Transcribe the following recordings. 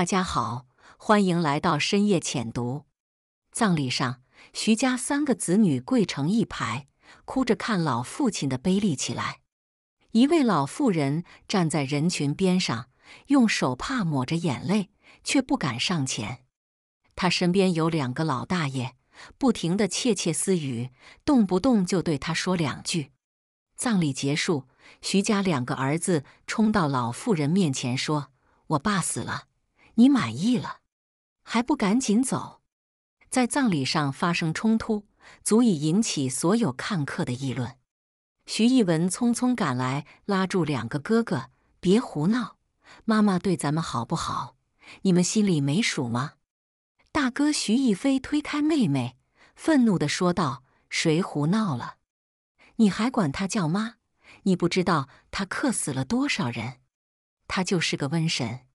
大家好，欢迎来到深夜浅读。葬礼上，徐家三个子女跪成一排，哭着看老父亲的碑立起来。一位老妇人站在人群边上，用手帕抹着眼泪，却不敢上前。他身边有两个老大爷，不停的窃窃私语，动不动就对他说两句。葬礼结束，徐家两个儿子冲到老妇人面前说：“我爸死了。”你满意了，还不赶紧走？在葬礼上发生冲突，足以引起所有看客的议论。徐艺文匆匆赶来，拉住两个哥哥：“别胡闹！妈妈对咱们好不好？你们心里没数吗？”大哥徐逸飞推开妹妹，愤怒的说道：“谁胡闹了？你还管他叫妈？你不知道他克死了多少人？他就是个瘟神！”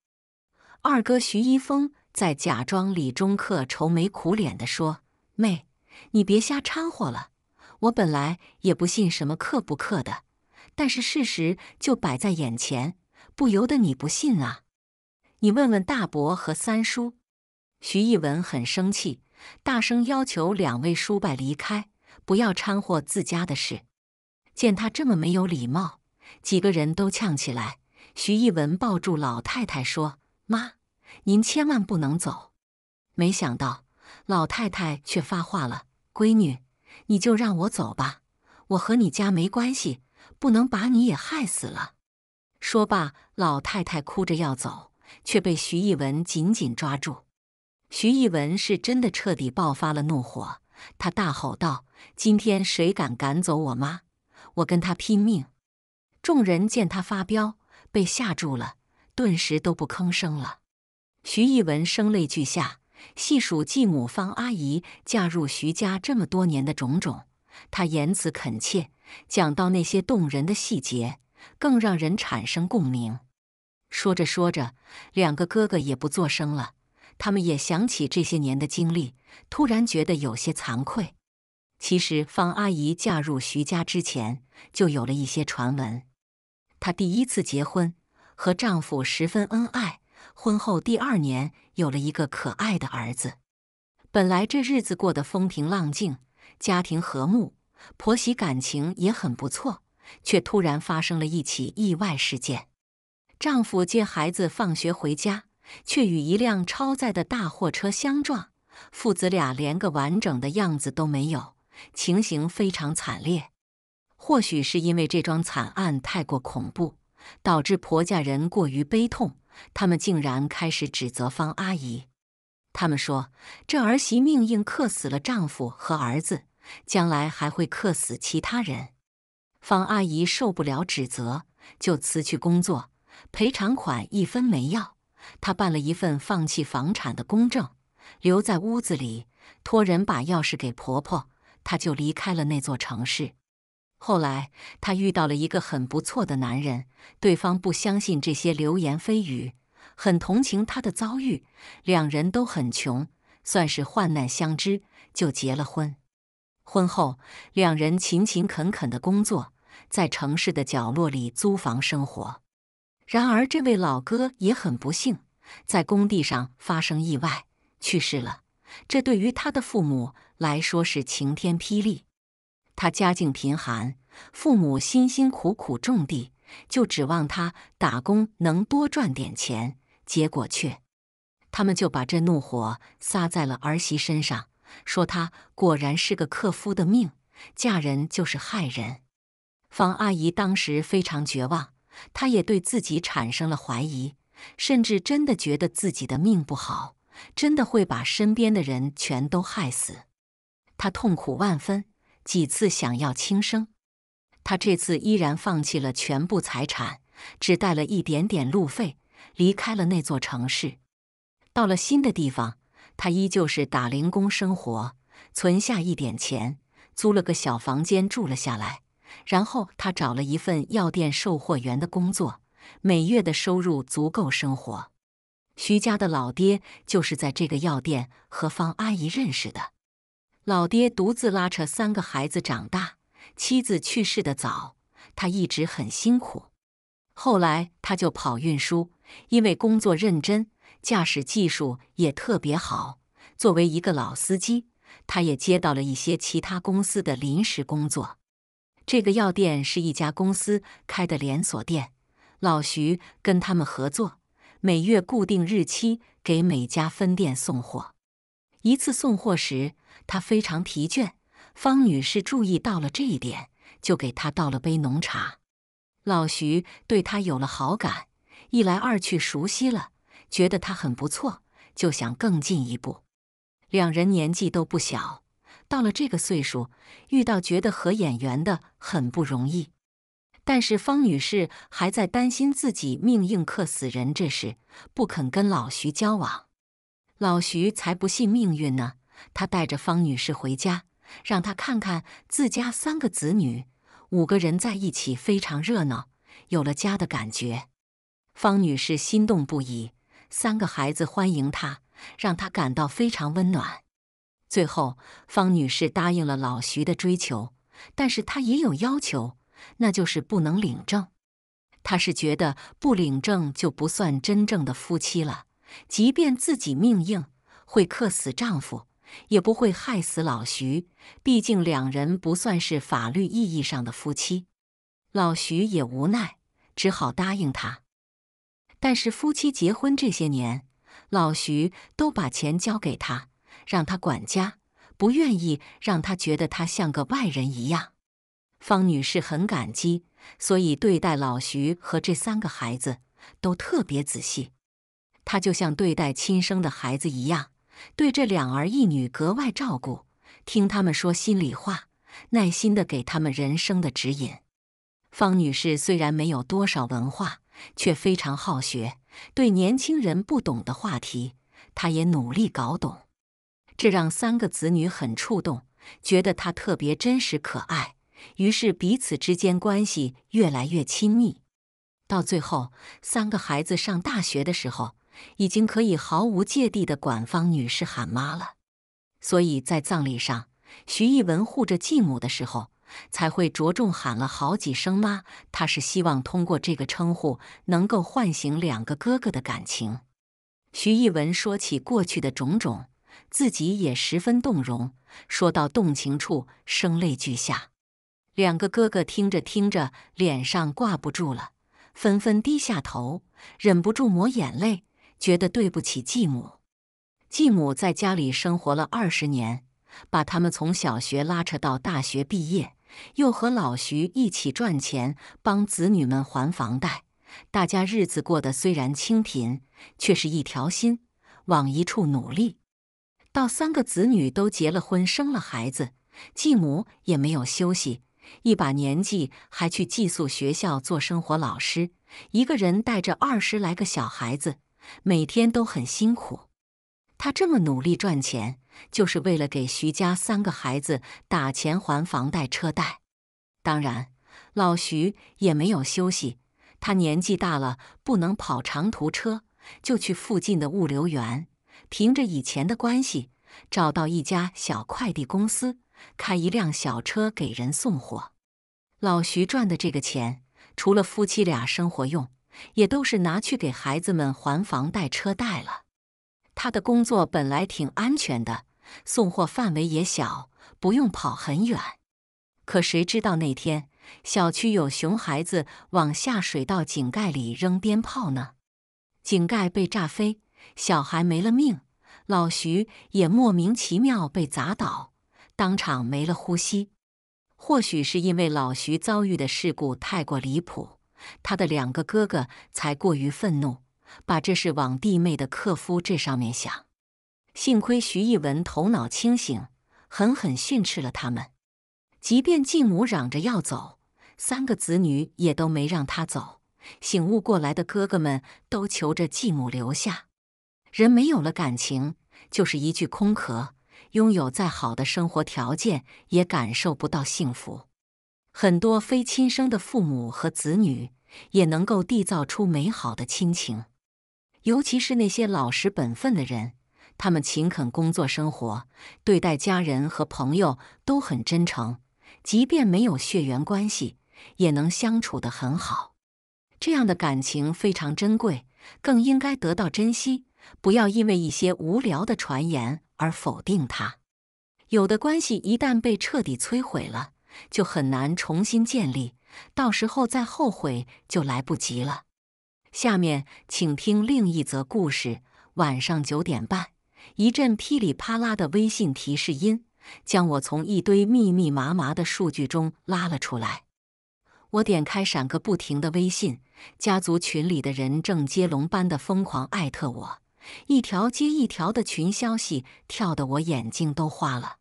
二哥徐一峰在假装李中客愁眉苦脸地说：“妹，你别瞎掺和了。我本来也不信什么克不克的，但是事实就摆在眼前，不由得你不信啊！你问问大伯和三叔。”徐一文很生气，大声要求两位叔伯离开，不要掺和自家的事。见他这么没有礼貌，几个人都呛起来。徐一文抱住老太太说。妈，您千万不能走！没想到老太太却发话了：“闺女，你就让我走吧，我和你家没关系，不能把你也害死了。”说罢，老太太哭着要走，却被徐艺文紧紧抓住。徐艺文是真的彻底爆发了怒火，他大吼道：“今天谁敢赶走我妈，我跟他拼命！”众人见他发飙，被吓住了。顿时都不吭声了。徐艺文声泪俱下，细数继母方阿姨嫁入徐家这么多年的种种。她言辞恳切，讲到那些动人的细节，更让人产生共鸣。说着说着，两个哥哥也不作声了。他们也想起这些年的经历，突然觉得有些惭愧。其实，方阿姨嫁入徐家之前，就有了一些传闻。她第一次结婚。和丈夫十分恩爱，婚后第二年有了一个可爱的儿子。本来这日子过得风平浪静，家庭和睦，婆媳感情也很不错，却突然发生了一起意外事件。丈夫接孩子放学回家，却与一辆超载的大货车相撞，父子俩连个完整的样子都没有，情形非常惨烈。或许是因为这桩惨案太过恐怖。导致婆家人过于悲痛，他们竟然开始指责方阿姨。他们说这儿媳命硬，克死了丈夫和儿子，将来还会克死其他人。方阿姨受不了指责，就辞去工作，赔偿款一分没要。她办了一份放弃房产的公证，留在屋子里，托人把钥匙给婆婆，她就离开了那座城市。后来，他遇到了一个很不错的男人，对方不相信这些流言蜚语，很同情他的遭遇。两人都很穷，算是患难相知，就结了婚。婚后，两人勤勤恳恳的工作，在城市的角落里租房生活。然而，这位老哥也很不幸，在工地上发生意外去世了。这对于他的父母来说是晴天霹雳。他家境贫寒，父母辛辛苦苦种地，就指望他打工能多赚点钱。结果却，他们就把这怒火撒在了儿媳身上，说他果然是个克夫的命，嫁人就是害人。方阿姨当时非常绝望，她也对自己产生了怀疑，甚至真的觉得自己的命不好，真的会把身边的人全都害死。她痛苦万分。几次想要轻生，他这次依然放弃了全部财产，只带了一点点路费离开了那座城市。到了新的地方，他依旧是打零工生活，存下一点钱，租了个小房间住了下来。然后他找了一份药店售货员的工作，每月的收入足够生活。徐家的老爹就是在这个药店和方阿姨认识的。老爹独自拉扯三个孩子长大，妻子去世的早，他一直很辛苦。后来他就跑运输，因为工作认真，驾驶技术也特别好。作为一个老司机，他也接到了一些其他公司的临时工作。这个药店是一家公司开的连锁店，老徐跟他们合作，每月固定日期给每家分店送货。一次送货时，他非常疲倦，方女士注意到了这一点，就给他倒了杯浓茶。老徐对他有了好感，一来二去熟悉了，觉得他很不错，就想更进一步。两人年纪都不小，到了这个岁数，遇到觉得合眼缘的很不容易。但是方女士还在担心自己命硬克死人这事，不肯跟老徐交往。老徐才不信命运呢，他带着方女士回家，让她看看自家三个子女，五个人在一起非常热闹，有了家的感觉。方女士心动不已，三个孩子欢迎她，让她感到非常温暖。最后，方女士答应了老徐的追求，但是她也有要求，那就是不能领证。她是觉得不领证就不算真正的夫妻了。即便自己命硬，会克死丈夫，也不会害死老徐。毕竟两人不算是法律意义上的夫妻。老徐也无奈，只好答应他。但是夫妻结婚这些年，老徐都把钱交给他，让他管家，不愿意让他觉得他像个外人一样。方女士很感激，所以对待老徐和这三个孩子都特别仔细。他就像对待亲生的孩子一样，对这两儿一女格外照顾，听他们说心里话，耐心的给他们人生的指引。方女士虽然没有多少文化，却非常好学，对年轻人不懂的话题，她也努力搞懂。这让三个子女很触动，觉得她特别真实可爱，于是彼此之间关系越来越亲密。到最后，三个孩子上大学的时候。已经可以毫无芥蒂的管方女士喊妈了，所以在葬礼上，徐艺文护着继母的时候，才会着重喊了好几声妈。他是希望通过这个称呼，能够唤醒两个哥哥的感情。徐艺文说起过去的种种，自己也十分动容，说到动情处，声泪俱下。两个哥哥听着听着，脸上挂不住了，纷纷低下头，忍不住抹眼泪。觉得对不起继母，继母在家里生活了二十年，把他们从小学拉扯到大学毕业，又和老徐一起赚钱，帮子女们还房贷。大家日子过得虽然清贫，却是一条心，往一处努力。到三个子女都结了婚、生了孩子，继母也没有休息，一把年纪还去寄宿学校做生活老师，一个人带着二十来个小孩子。每天都很辛苦，他这么努力赚钱，就是为了给徐家三个孩子打钱还房贷、车贷。当然，老徐也没有休息，他年纪大了，不能跑长途车，就去附近的物流园，凭着以前的关系，找到一家小快递公司，开一辆小车给人送货。老徐赚的这个钱，除了夫妻俩生活用。也都是拿去给孩子们还房贷、车贷了。他的工作本来挺安全的，送货范围也小，不用跑很远。可谁知道那天小区有熊孩子往下水道井盖里扔鞭炮呢？井盖被炸飞，小孩没了命，老徐也莫名其妙被砸倒，当场没了呼吸。或许是因为老徐遭遇的事故太过离谱。他的两个哥哥才过于愤怒，把这事往弟妹的克夫这上面想。幸亏徐一文头脑清醒，狠狠训斥了他们。即便继母嚷着要走，三个子女也都没让他走。醒悟过来的哥哥们都求着继母留下。人没有了感情，就是一具空壳，拥有再好的生活条件，也感受不到幸福。很多非亲生的父母和子女也能够缔造出美好的亲情，尤其是那些老实本分的人，他们勤恳工作生活，对待家人和朋友都很真诚，即便没有血缘关系，也能相处得很好。这样的感情非常珍贵，更应该得到珍惜，不要因为一些无聊的传言而否定它。有的关系一旦被彻底摧毁了。就很难重新建立，到时候再后悔就来不及了。下面请听另一则故事。晚上九点半，一阵噼里啪啦的微信提示音将我从一堆密密麻麻的数据中拉了出来。我点开闪个不停的微信家族群里的人正接龙般的疯狂艾特我，一条接一条的群消息跳得我眼睛都花了。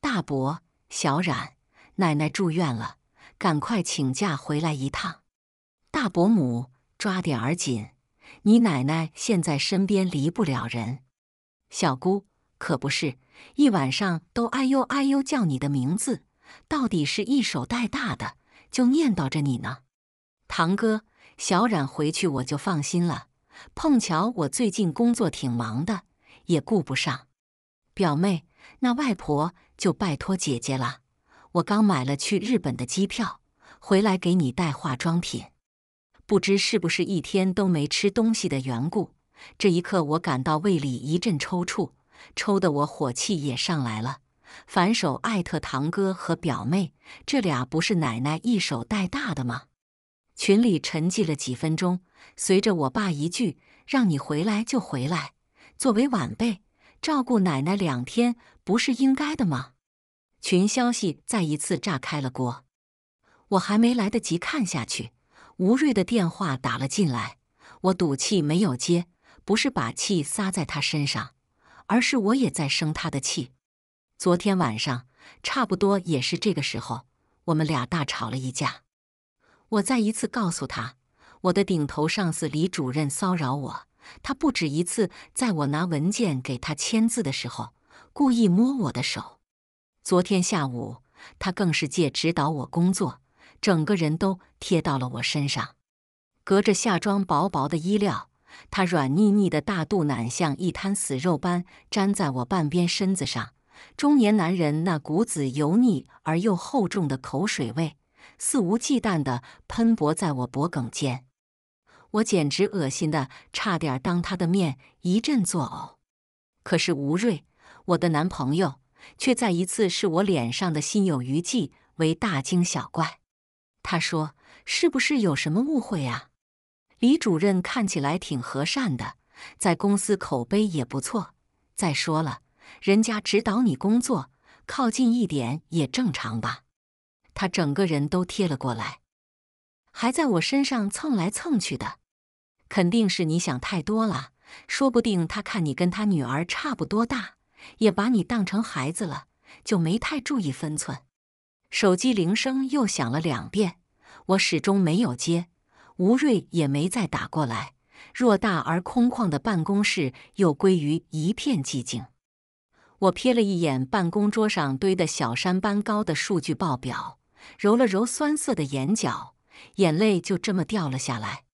大伯，小冉。奶奶住院了，赶快请假回来一趟。大伯母，抓点儿紧，你奶奶现在身边离不了人。小姑，可不是，一晚上都哎呦哎呦叫你的名字，到底是一手带大的，就念叨着你呢。堂哥，小冉回去我就放心了。碰巧我最近工作挺忙的，也顾不上。表妹，那外婆就拜托姐姐了。我刚买了去日本的机票，回来给你带化妆品。不知是不是一天都没吃东西的缘故，这一刻我感到胃里一阵抽搐，抽得我火气也上来了。反手艾特堂哥和表妹，这俩不是奶奶一手带大的吗？群里沉寂了几分钟，随着我爸一句“让你回来就回来”，作为晚辈，照顾奶奶两天不是应该的吗？群消息再一次炸开了锅，我还没来得及看下去，吴瑞的电话打了进来。我赌气没有接，不是把气撒在他身上，而是我也在生他的气。昨天晚上差不多也是这个时候，我们俩大吵了一架。我再一次告诉他，我的顶头上司李主任骚扰我，他不止一次在我拿文件给他签字的时候，故意摸我的手。昨天下午，他更是借指导我工作，整个人都贴到了我身上。隔着夏装薄薄的衣料，他软腻腻的大肚腩像一滩死肉般粘在我半边身子上。中年男人那股子油腻而又厚重的口水味，肆无忌惮的喷薄在我脖颈间，我简直恶心的差点当他的面一阵作呕。可是吴瑞，我的男朋友。却再一次视我脸上的心有余悸为大惊小怪。他说：“是不是有什么误会啊？”李主任看起来挺和善的，在公司口碑也不错。再说了，人家指导你工作，靠近一点也正常吧？他整个人都贴了过来，还在我身上蹭来蹭去的。肯定是你想太多了，说不定他看你跟他女儿差不多大。也把你当成孩子了，就没太注意分寸。手机铃声又响了两遍，我始终没有接，吴瑞也没再打过来。偌大而空旷的办公室又归于一片寂静。我瞥了一眼办公桌上堆的小山般高的数据报表，揉了揉酸涩的眼角，眼泪就这么掉了下来。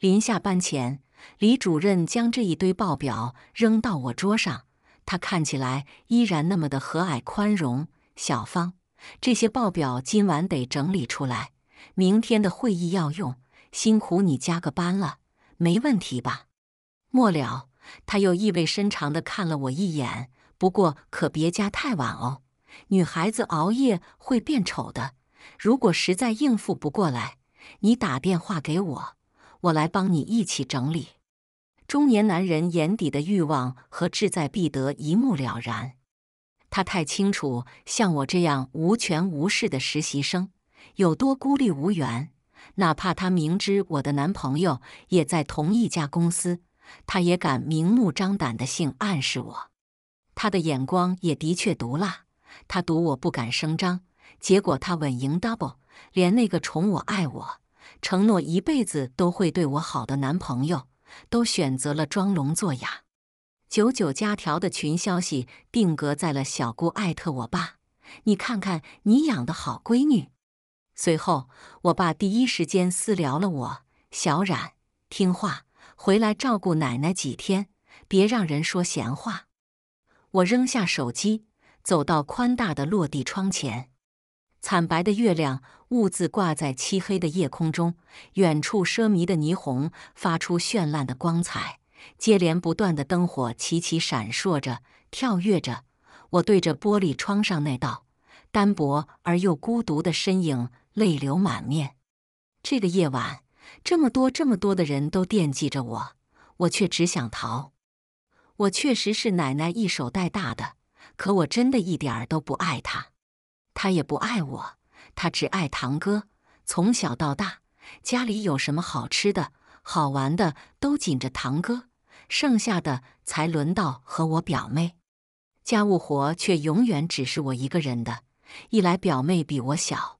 临下班前，李主任将这一堆报表扔到我桌上。他看起来依然那么的和蔼宽容。小芳，这些报表今晚得整理出来，明天的会议要用。辛苦你加个班了，没问题吧？末了，他又意味深长的看了我一眼。不过可别加太晚哦，女孩子熬夜会变丑的。如果实在应付不过来，你打电话给我，我来帮你一起整理。中年男人眼底的欲望和志在必得一目了然，他太清楚像我这样无权无势的实习生有多孤立无援。哪怕他明知我的男朋友也在同一家公司，他也敢明目张胆的性暗示我。他的眼光也的确毒辣，他赌我不敢声张，结果他稳赢 double。连那个宠我爱我、承诺一辈子都会对我好的男朋友。都选择了装聋作哑。九九加条的群消息定格在了小姑艾特我爸，你看看你养的好闺女。随后，我爸第一时间私聊了我：小冉，听话，回来照顾奶奶几天，别让人说闲话。我扔下手机，走到宽大的落地窗前。惨白的月亮兀自挂在漆黑的夜空中，远处奢靡的霓虹发出绚烂的光彩，接连不断的灯火齐齐闪烁着、跳跃着。我对着玻璃窗上那道单薄而又孤独的身影泪流满面。这个夜晚，这么多、这么多的人都惦记着我，我却只想逃。我确实是奶奶一手带大的，可我真的一点儿都不爱她。他也不爱我，他只爱堂哥。从小到大，家里有什么好吃的、好玩的，都紧着堂哥，剩下的才轮到和我表妹。家务活却永远只是我一个人的。一来表妹比我小，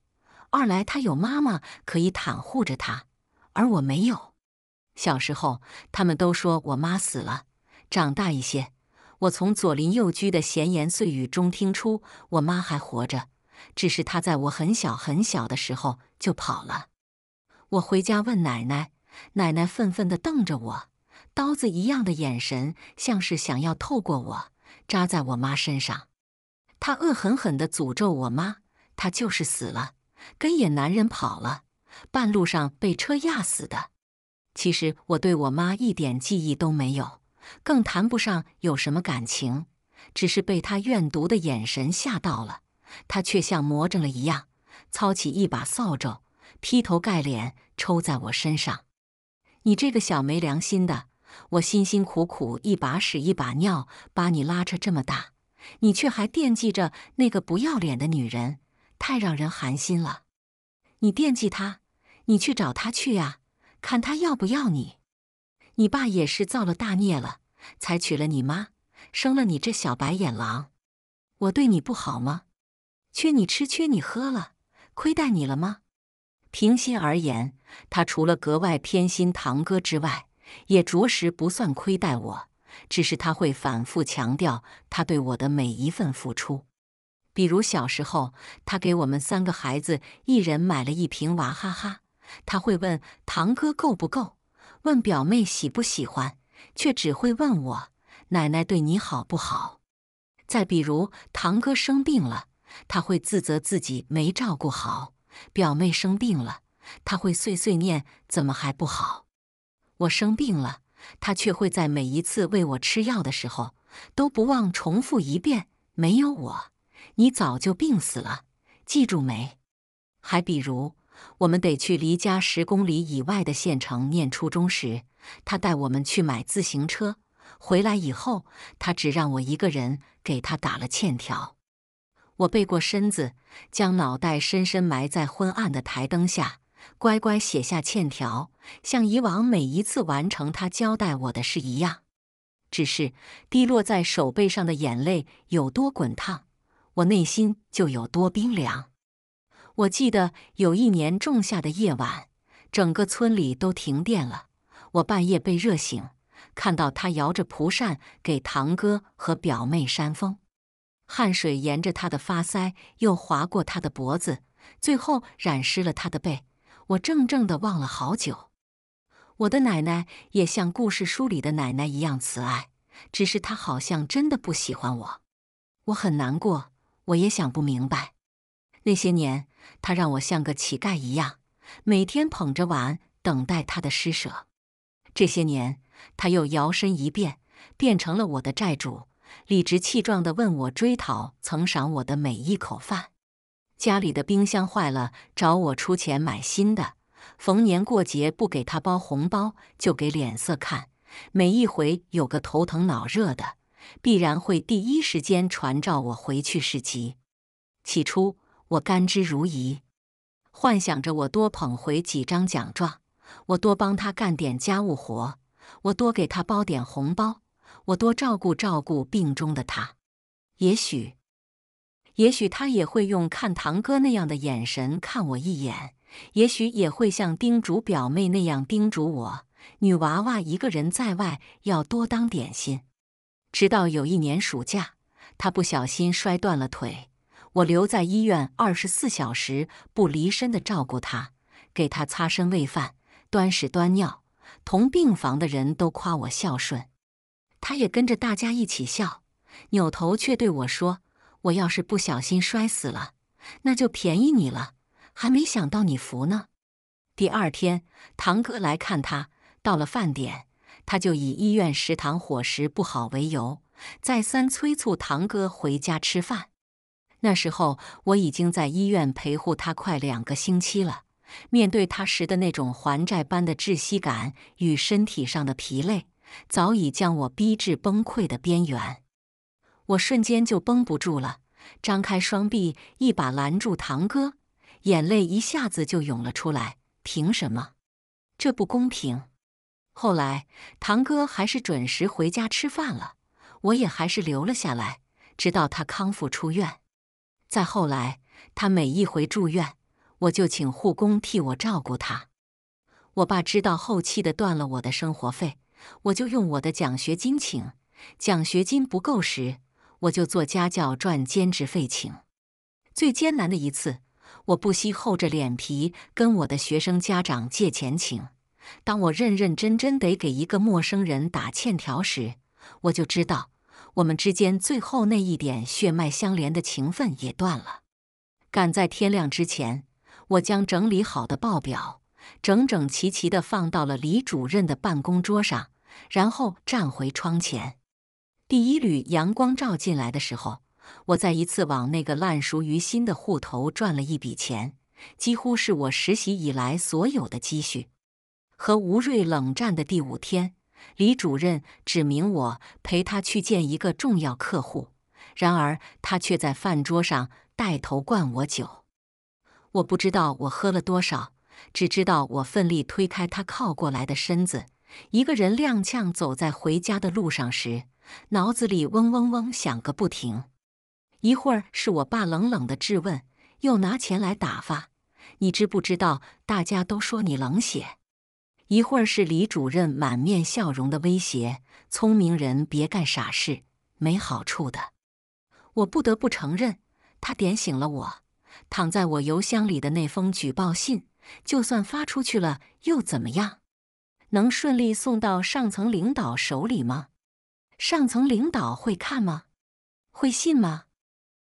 二来她有妈妈可以袒护着她，而我没有。小时候，他们都说我妈死了。长大一些，我从左邻右居的闲言碎语中听出我妈还活着。只是他在我很小很小的时候就跑了。我回家问奶奶，奶奶愤愤地瞪着我，刀子一样的眼神，像是想要透过我扎在我妈身上。他恶狠狠地诅咒我妈：“她就是死了，跟野男人跑了，半路上被车压死的。”其实我对我妈一点记忆都没有，更谈不上有什么感情，只是被他怨毒的眼神吓到了。他却像魔怔了一样，操起一把扫帚，劈头盖脸抽在我身上。你这个小没良心的！我辛辛苦苦一把屎一把尿把你拉扯这么大，你却还惦记着那个不要脸的女人，太让人寒心了。你惦记他，你去找他去啊，看他要不要你。你爸也是造了大孽了，才娶了你妈，生了你这小白眼狼。我对你不好吗？缺你吃，缺你喝了，亏待你了吗？平心而言，他除了格外偏心堂哥之外，也着实不算亏待我。只是他会反复强调他对我的每一份付出，比如小时候，他给我们三个孩子一人买了一瓶娃哈哈，他会问堂哥够不够，问表妹喜不喜欢，却只会问我奶奶对你好不好。再比如堂哥生病了。他会自责自己没照顾好表妹生病了，他会碎碎念怎么还不好。我生病了，他却会在每一次喂我吃药的时候都不忘重复一遍：没有我，你早就病死了。记住没？还比如，我们得去离家十公里以外的县城念初中时，他带我们去买自行车，回来以后，他只让我一个人给他打了欠条。我背过身子，将脑袋深深埋在昏暗的台灯下，乖乖写下欠条，像以往每一次完成他交代我的事一样。只是滴落在手背上的眼泪有多滚烫，我内心就有多冰凉。我记得有一年仲夏的夜晚，整个村里都停电了，我半夜被热醒，看到他摇着蒲扇给堂哥和表妹扇风。汗水沿着他的发腮，又划过他的脖子，最后染湿了他的背。我怔怔地望了好久。我的奶奶也像故事书里的奶奶一样慈爱，只是她好像真的不喜欢我。我很难过，我也想不明白。那些年，她让我像个乞丐一样，每天捧着碗等待她的施舍；这些年，她又摇身一变，变成了我的债主。理直气壮地问我追讨曾赏我的每一口饭，家里的冰箱坏了找我出钱买新的，逢年过节不给他包红包就给脸色看，每一回有个头疼脑热的必然会第一时间传召我回去是集。起初我甘之如饴，幻想着我多捧回几张奖状，我多帮他干点家务活，我多给他包点红包。我多照顾照顾病中的他，也许，也许他也会用看堂哥那样的眼神看我一眼，也许也会像叮嘱表妹那样叮嘱我：女娃娃一个人在外要多当点心。直到有一年暑假，他不小心摔断了腿，我留在医院二十四小时不离身的照顾他，给他擦身喂饭、端屎端尿，同病房的人都夸我孝顺。他也跟着大家一起笑，扭头却对我说：“我要是不小心摔死了，那就便宜你了。还没想到你福呢。”第二天，堂哥来看他，到了饭点，他就以医院食堂伙食不好为由，再三催促堂哥回家吃饭。那时候，我已经在医院陪护他快两个星期了，面对他时的那种还债般的窒息感与身体上的疲累。早已将我逼至崩溃的边缘，我瞬间就绷不住了，张开双臂一把拦住堂哥，眼泪一下子就涌了出来。凭什么？这不公平！后来，堂哥还是准时回家吃饭了，我也还是留了下来，直到他康复出院。再后来，他每一回住院，我就请护工替我照顾他。我爸知道后气的断了我的生活费。我就用我的奖学金请，奖学金不够时，我就做家教赚兼职费请。最艰难的一次，我不惜厚着脸皮跟我的学生家长借钱请。当我认认真真得给一个陌生人打欠条时，我就知道我们之间最后那一点血脉相连的情分也断了。赶在天亮之前，我将整理好的报表整整齐齐地放到了李主任的办公桌上。然后站回窗前。第一缕阳光照进来的时候，我再一次往那个烂熟于心的户头赚了一笔钱，几乎是我实习以来所有的积蓄。和吴瑞冷战的第五天，李主任指明我陪他去见一个重要客户，然而他却在饭桌上带头灌我酒。我不知道我喝了多少，只知道我奋力推开他靠过来的身子。一个人踉跄走在回家的路上时，脑子里嗡嗡嗡响个不停。一会儿是我爸冷冷的质问，又拿钱来打发；你知不知道？大家都说你冷血。一会儿是李主任满面笑容的威胁：“聪明人别干傻事，没好处的。”我不得不承认，他点醒了我。躺在我邮箱里的那封举报信，就算发出去了，又怎么样？能顺利送到上层领导手里吗？上层领导会看吗？会信吗？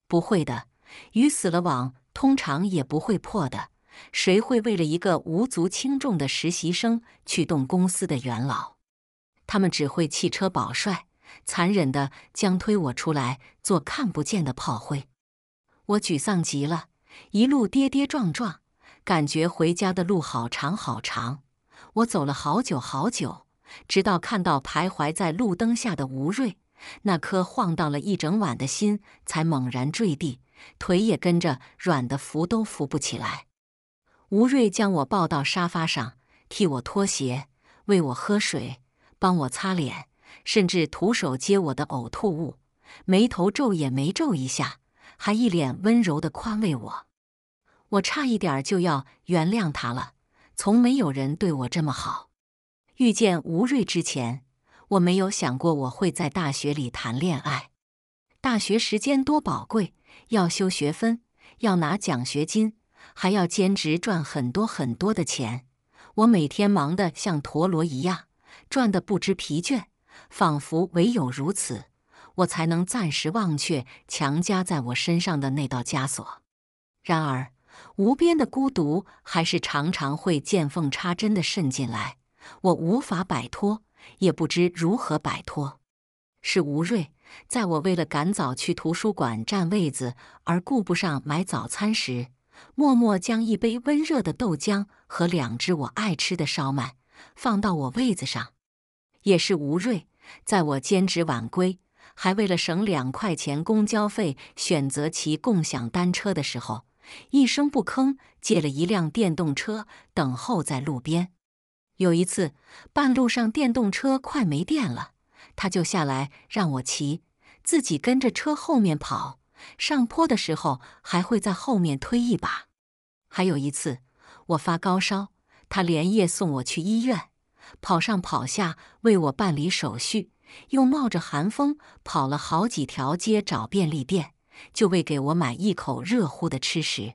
不会的，鱼死了网通常也不会破的。谁会为了一个无足轻重的实习生去动公司的元老？他们只会弃车保帅，残忍的将推我出来做看不见的炮灰。我沮丧极了，一路跌跌撞撞，感觉回家的路好长好长。我走了好久好久，直到看到徘徊在路灯下的吴瑞，那颗晃荡了一整晚的心才猛然坠地，腿也跟着软的扶都扶不起来。吴瑞将我抱到沙发上，替我脱鞋，喂我喝水，帮我擦脸，甚至徒手接我的呕吐物，眉头皱也没皱一下，还一脸温柔的宽慰我。我差一点就要原谅他了。从没有人对我这么好。遇见吴瑞之前，我没有想过我会在大学里谈恋爱。大学时间多宝贵，要修学分，要拿奖学金，还要兼职赚很多很多的钱。我每天忙得像陀螺一样，转得不知疲倦，仿佛唯有如此，我才能暂时忘却强加在我身上的那道枷锁。然而，无边的孤独，还是常常会见缝插针的渗进来。我无法摆脱，也不知如何摆脱。是吴瑞，在我为了赶早去图书馆占位子而顾不上买早餐时，默默将一杯温热的豆浆和两只我爱吃的烧麦放到我位子上。也是吴瑞，在我兼职晚归，还为了省两块钱公交费选择骑共享单车的时候。一声不吭，借了一辆电动车等候在路边。有一次，半路上电动车快没电了，他就下来让我骑，自己跟着车后面跑。上坡的时候还会在后面推一把。还有一次，我发高烧，他连夜送我去医院，跑上跑下为我办理手续，又冒着寒风跑了好几条街找便利店。就为给我买一口热乎的吃食。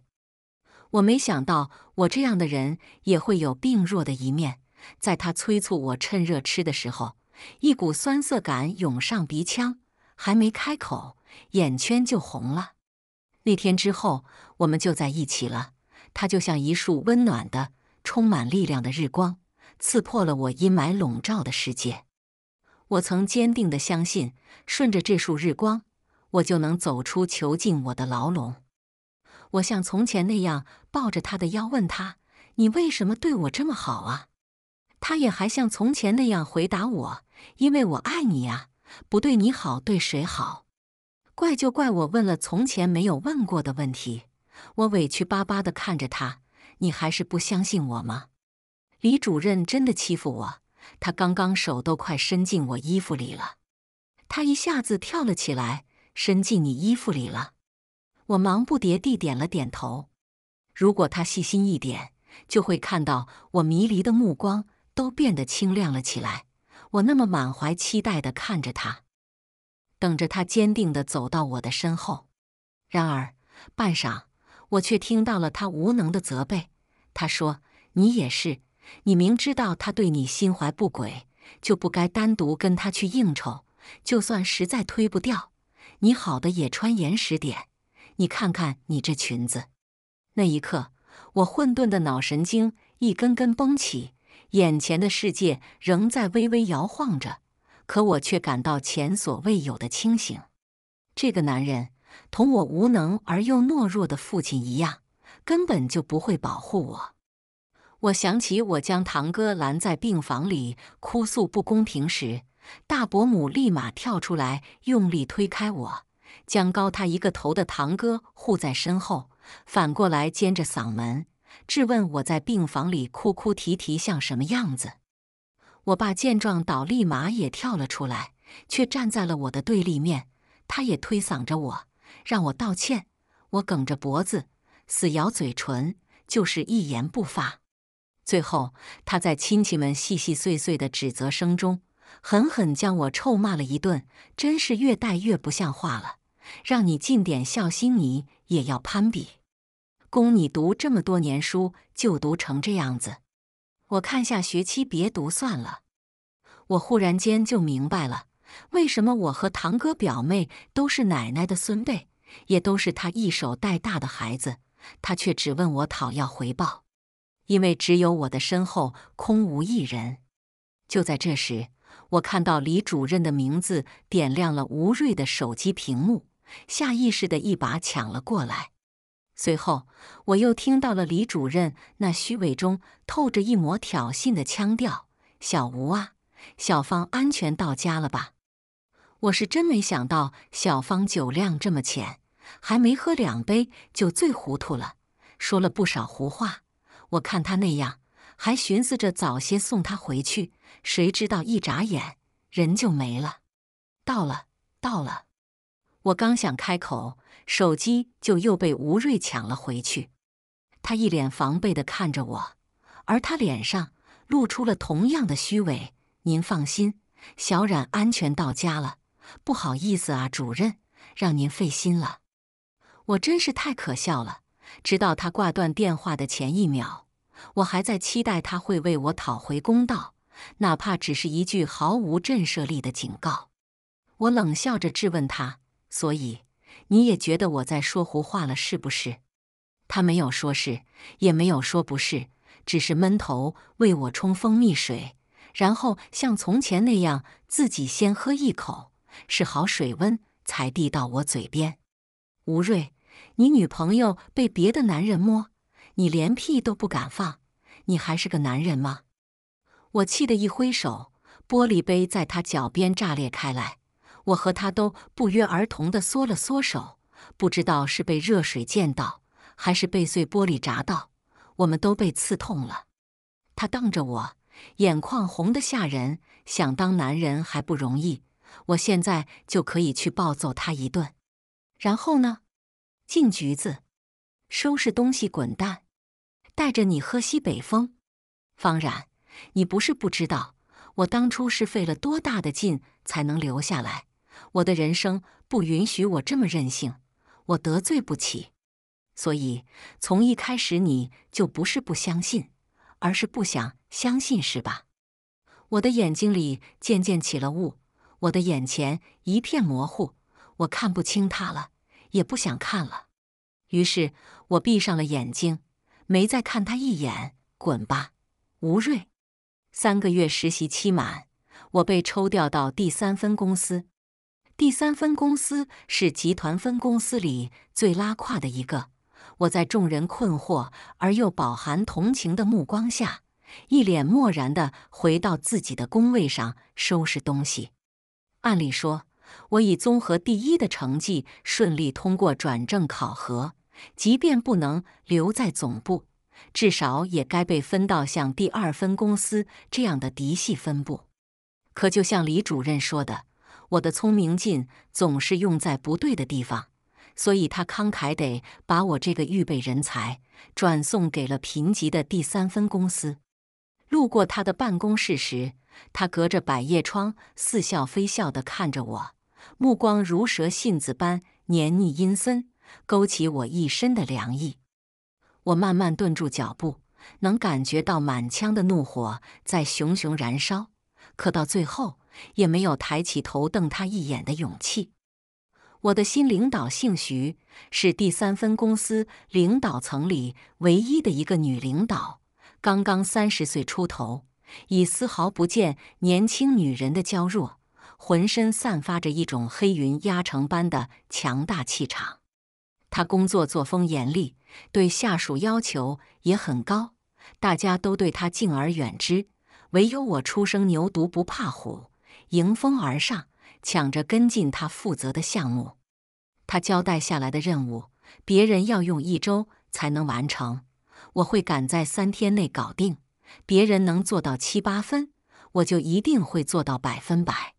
我没想到，我这样的人也会有病弱的一面。在他催促我趁热吃的时候，一股酸涩感涌上鼻腔，还没开口，眼圈就红了。那天之后，我们就在一起了。他就像一束温暖的、充满力量的日光，刺破了我阴霾笼罩的世界。我曾坚定地相信，顺着这束日光。我就能走出囚禁我的牢笼。我像从前那样抱着他的腰，问他：“你为什么对我这么好啊？”他也还像从前那样回答我：“因为我爱你呀，不对你好，对谁好？怪就怪我问了从前没有问过的问题。”我委屈巴巴地看着他：“你还是不相信我吗？”李主任真的欺负我，他刚刚手都快伸进我衣服里了。他一下子跳了起来。伸进你衣服里了，我忙不迭地点了点头。如果他细心一点，就会看到我迷离的目光都变得清亮了起来。我那么满怀期待的看着他，等着他坚定的走到我的身后。然而，半晌，我却听到了他无能的责备。他说：“你也是，你明知道他对你心怀不轨，就不该单独跟他去应酬。就算实在推不掉。”你好的也穿严实点，你看看你这裙子。那一刻，我混沌的脑神经一根根绷起，眼前的世界仍在微微摇晃着，可我却感到前所未有的清醒。这个男人同我无能而又懦弱的父亲一样，根本就不会保护我。我想起我将堂哥拦在病房里哭诉不公平时。大伯母立马跳出来，用力推开我，将高他一个头的堂哥护在身后，反过来尖着嗓门质问我在病房里哭哭啼啼像什么样子。我爸见状，倒立马也跳了出来，却站在了我的对立面。他也推搡着我，让我道歉。我梗着脖子，死咬嘴唇，就是一言不发。最后，他在亲戚们细细碎碎的指责声中。狠狠将我臭骂了一顿，真是越带越不像话了。让你尽点孝心，你也要攀比。供你读这么多年书，就读成这样子，我看下学期别读算了。我忽然间就明白了，为什么我和堂哥表妹都是奶奶的孙辈，也都是她一手带大的孩子，她却只问我讨要回报，因为只有我的身后空无一人。就在这时。我看到李主任的名字点亮了吴瑞的手机屏幕，下意识地一把抢了过来。随后，我又听到了李主任那虚伪中透着一抹挑衅的腔调：“小吴啊，小芳安全到家了吧？”我是真没想到小芳酒量这么浅，还没喝两杯就醉糊涂了，说了不少胡话。我看他那样。还寻思着早些送他回去，谁知道一眨眼人就没了。到了，到了！我刚想开口，手机就又被吴瑞抢了回去。他一脸防备的看着我，而他脸上露出了同样的虚伪。您放心，小冉安全到家了。不好意思啊，主任，让您费心了。我真是太可笑了。直到他挂断电话的前一秒。我还在期待他会为我讨回公道，哪怕只是一句毫无震慑力的警告。我冷笑着质问他：“所以你也觉得我在说胡话了，是不是？”他没有说是，也没有说不是，只是闷头为我冲蜂蜜水，然后像从前那样自己先喝一口，试好水温才递到我嘴边。吴瑞，你女朋友被别的男人摸？你连屁都不敢放，你还是个男人吗？我气得一挥手，玻璃杯在他脚边炸裂开来。我和他都不约而同地缩了缩手，不知道是被热水溅到，还是被碎玻璃砸到，我们都被刺痛了。他瞪着我，眼眶红得吓人。想当男人还不容易？我现在就可以去暴揍他一顿，然后呢？进局子，收拾东西，滚蛋！带着你喝西北风，方然，你不是不知道，我当初是费了多大的劲才能留下来。我的人生不允许我这么任性，我得罪不起。所以从一开始你就不是不相信，而是不想相信，是吧？我的眼睛里渐渐起了雾，我的眼前一片模糊，我看不清他了，也不想看了。于是我闭上了眼睛。没再看他一眼，滚吧，吴瑞！三个月实习期满，我被抽调到第三分公司。第三分公司是集团分公司里最拉胯的一个。我在众人困惑而又饱含同情的目光下，一脸漠然地回到自己的工位上收拾东西。按理说，我以综合第一的成绩顺利通过转正考核。即便不能留在总部，至少也该被分到像第二分公司这样的嫡系分部。可就像李主任说的，我的聪明劲总是用在不对的地方，所以他慷慨地把我这个预备人才转送给了贫瘠的第三分公司。路过他的办公室时，他隔着百叶窗似笑非笑地看着我，目光如蛇信子般黏腻阴森。勾起我一身的凉意，我慢慢顿住脚步，能感觉到满腔的怒火在熊熊燃烧，可到最后也没有抬起头瞪他一眼的勇气。我的新领导姓徐，是第三分公司领导层里唯一的一个女领导，刚刚三十岁出头，已丝毫不见年轻女人的娇弱，浑身散发着一种黑云压城般的强大气场。他工作作风严厉，对下属要求也很高，大家都对他敬而远之。唯有我初生牛犊不怕虎，迎风而上，抢着跟进他负责的项目。他交代下来的任务，别人要用一周才能完成，我会赶在三天内搞定。别人能做到七八分，我就一定会做到百分百。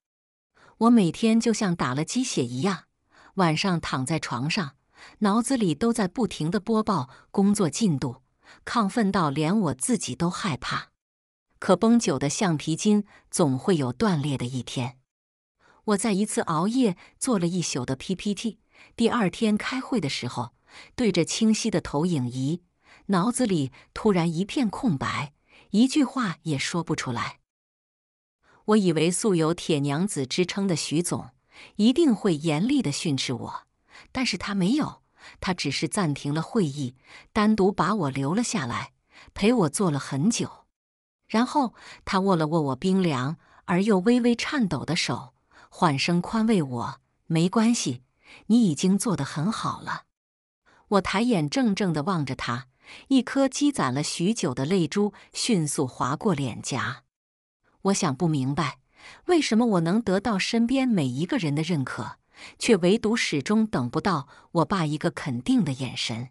我每天就像打了鸡血一样，晚上躺在床上。脑子里都在不停地播报工作进度，亢奋到连我自己都害怕。可绷久的橡皮筋总会有断裂的一天。我在一次熬夜做了一宿的 PPT，第二天开会的时候，对着清晰的投影仪，脑子里突然一片空白，一句话也说不出来。我以为素有“铁娘子”之称的徐总一定会严厉的训斥我。但是他没有，他只是暂停了会议，单独把我留了下来，陪我坐了很久。然后他握了握我冰凉而又微微颤抖的手，缓声宽慰我：“没关系，你已经做得很好了。”我抬眼怔怔地望着他，一颗积攒了许久的泪珠迅速划过脸颊。我想不明白，为什么我能得到身边每一个人的认可。却唯独始终等不到我爸一个肯定的眼神。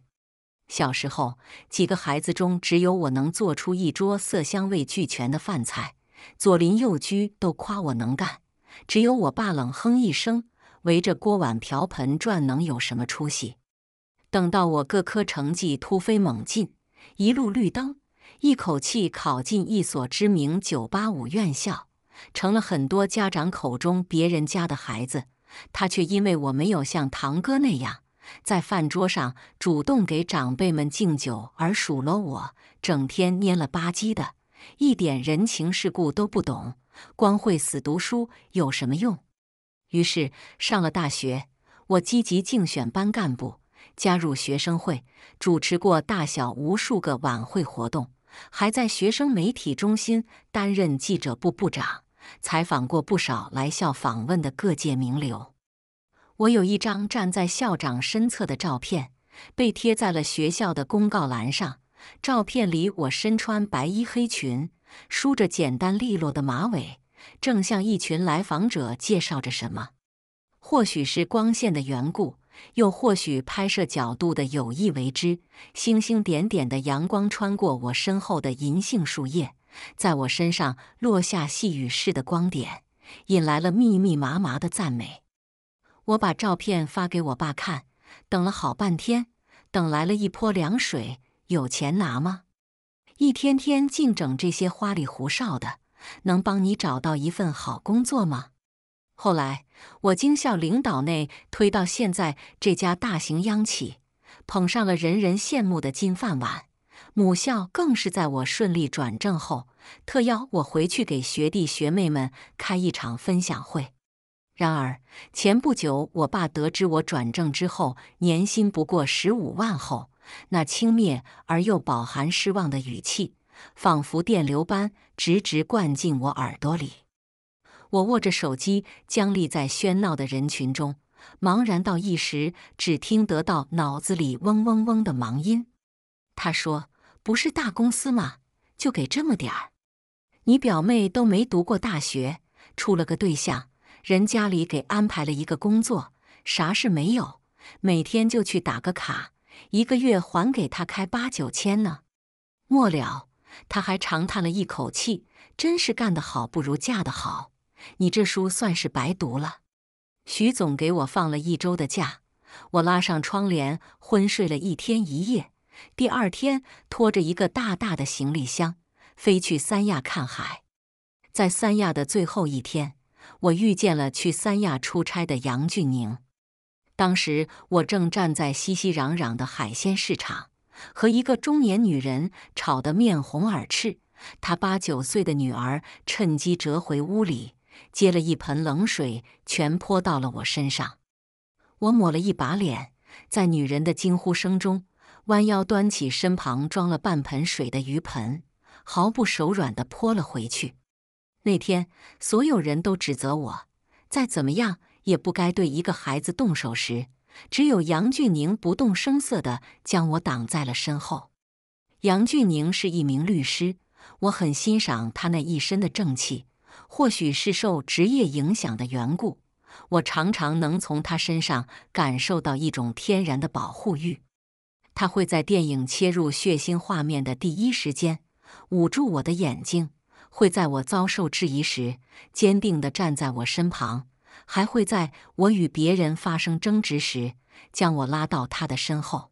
小时候，几个孩子中只有我能做出一桌色香味俱全的饭菜，左邻右居都夸我能干。只有我爸冷哼一声：“围着锅碗瓢盆转，能有什么出息？”等到我各科成绩突飞猛进，一路绿灯，一口气考进一所知名985院校，成了很多家长口中别人家的孩子。他却因为我没有像堂哥那样在饭桌上主动给长辈们敬酒而数落我，整天蔫了吧唧的，一点人情世故都不懂，光会死读书有什么用？于是上了大学，我积极竞选班干部，加入学生会，主持过大小无数个晚会活动，还在学生媒体中心担任记者部部长。采访过不少来校访问的各界名流，我有一张站在校长身侧的照片，被贴在了学校的公告栏上。照片里，我身穿白衣黑裙，梳着简单利落的马尾，正向一群来访者介绍着什么。或许是光线的缘故，又或许拍摄角度的有意为之，星星点点的阳光穿过我身后的银杏树叶。在我身上落下细雨似的光点，引来了密密麻麻的赞美。我把照片发给我爸看，等了好半天，等来了一泼凉水：“有钱拿吗？一天天净整这些花里胡哨的，能帮你找到一份好工作吗？”后来我经校领导内推，到现在这家大型央企，捧上了人人羡慕的金饭碗。母校更是在我顺利转正后，特邀我回去给学弟学妹们开一场分享会。然而前不久，我爸得知我转正之后年薪不过十五万后，那轻蔑而又饱含失望的语气，仿佛电流般直直灌进我耳朵里。我握着手机，僵立在喧闹的人群中，茫然到一时只听得到脑子里嗡嗡嗡的盲音。他说。不是大公司吗？就给这么点儿。你表妹都没读过大学，处了个对象，人家里给安排了一个工作，啥事没有，每天就去打个卡，一个月还给他开八九千呢。末了，他还长叹了一口气，真是干得好不如嫁得好。你这书算是白读了。徐总给我放了一周的假，我拉上窗帘昏睡了一天一夜。第二天，拖着一个大大的行李箱，飞去三亚看海。在三亚的最后一天，我遇见了去三亚出差的杨俊宁。当时我正站在熙熙攘攘的海鲜市场，和一个中年女人吵得面红耳赤。她八九岁的女儿趁机折回屋里，接了一盆冷水，全泼到了我身上。我抹了一把脸，在女人的惊呼声中。弯腰端起身旁装了半盆水的鱼盆，毫不手软地泼了回去。那天，所有人都指责我，再怎么样也不该对一个孩子动手时，只有杨俊宁不动声色地将我挡在了身后。杨俊宁是一名律师，我很欣赏他那一身的正气。或许是受职业影响的缘故，我常常能从他身上感受到一种天然的保护欲。他会在电影切入血腥画面的第一时间捂住我的眼睛，会在我遭受质疑时坚定地站在我身旁，还会在我与别人发生争执时将我拉到他的身后。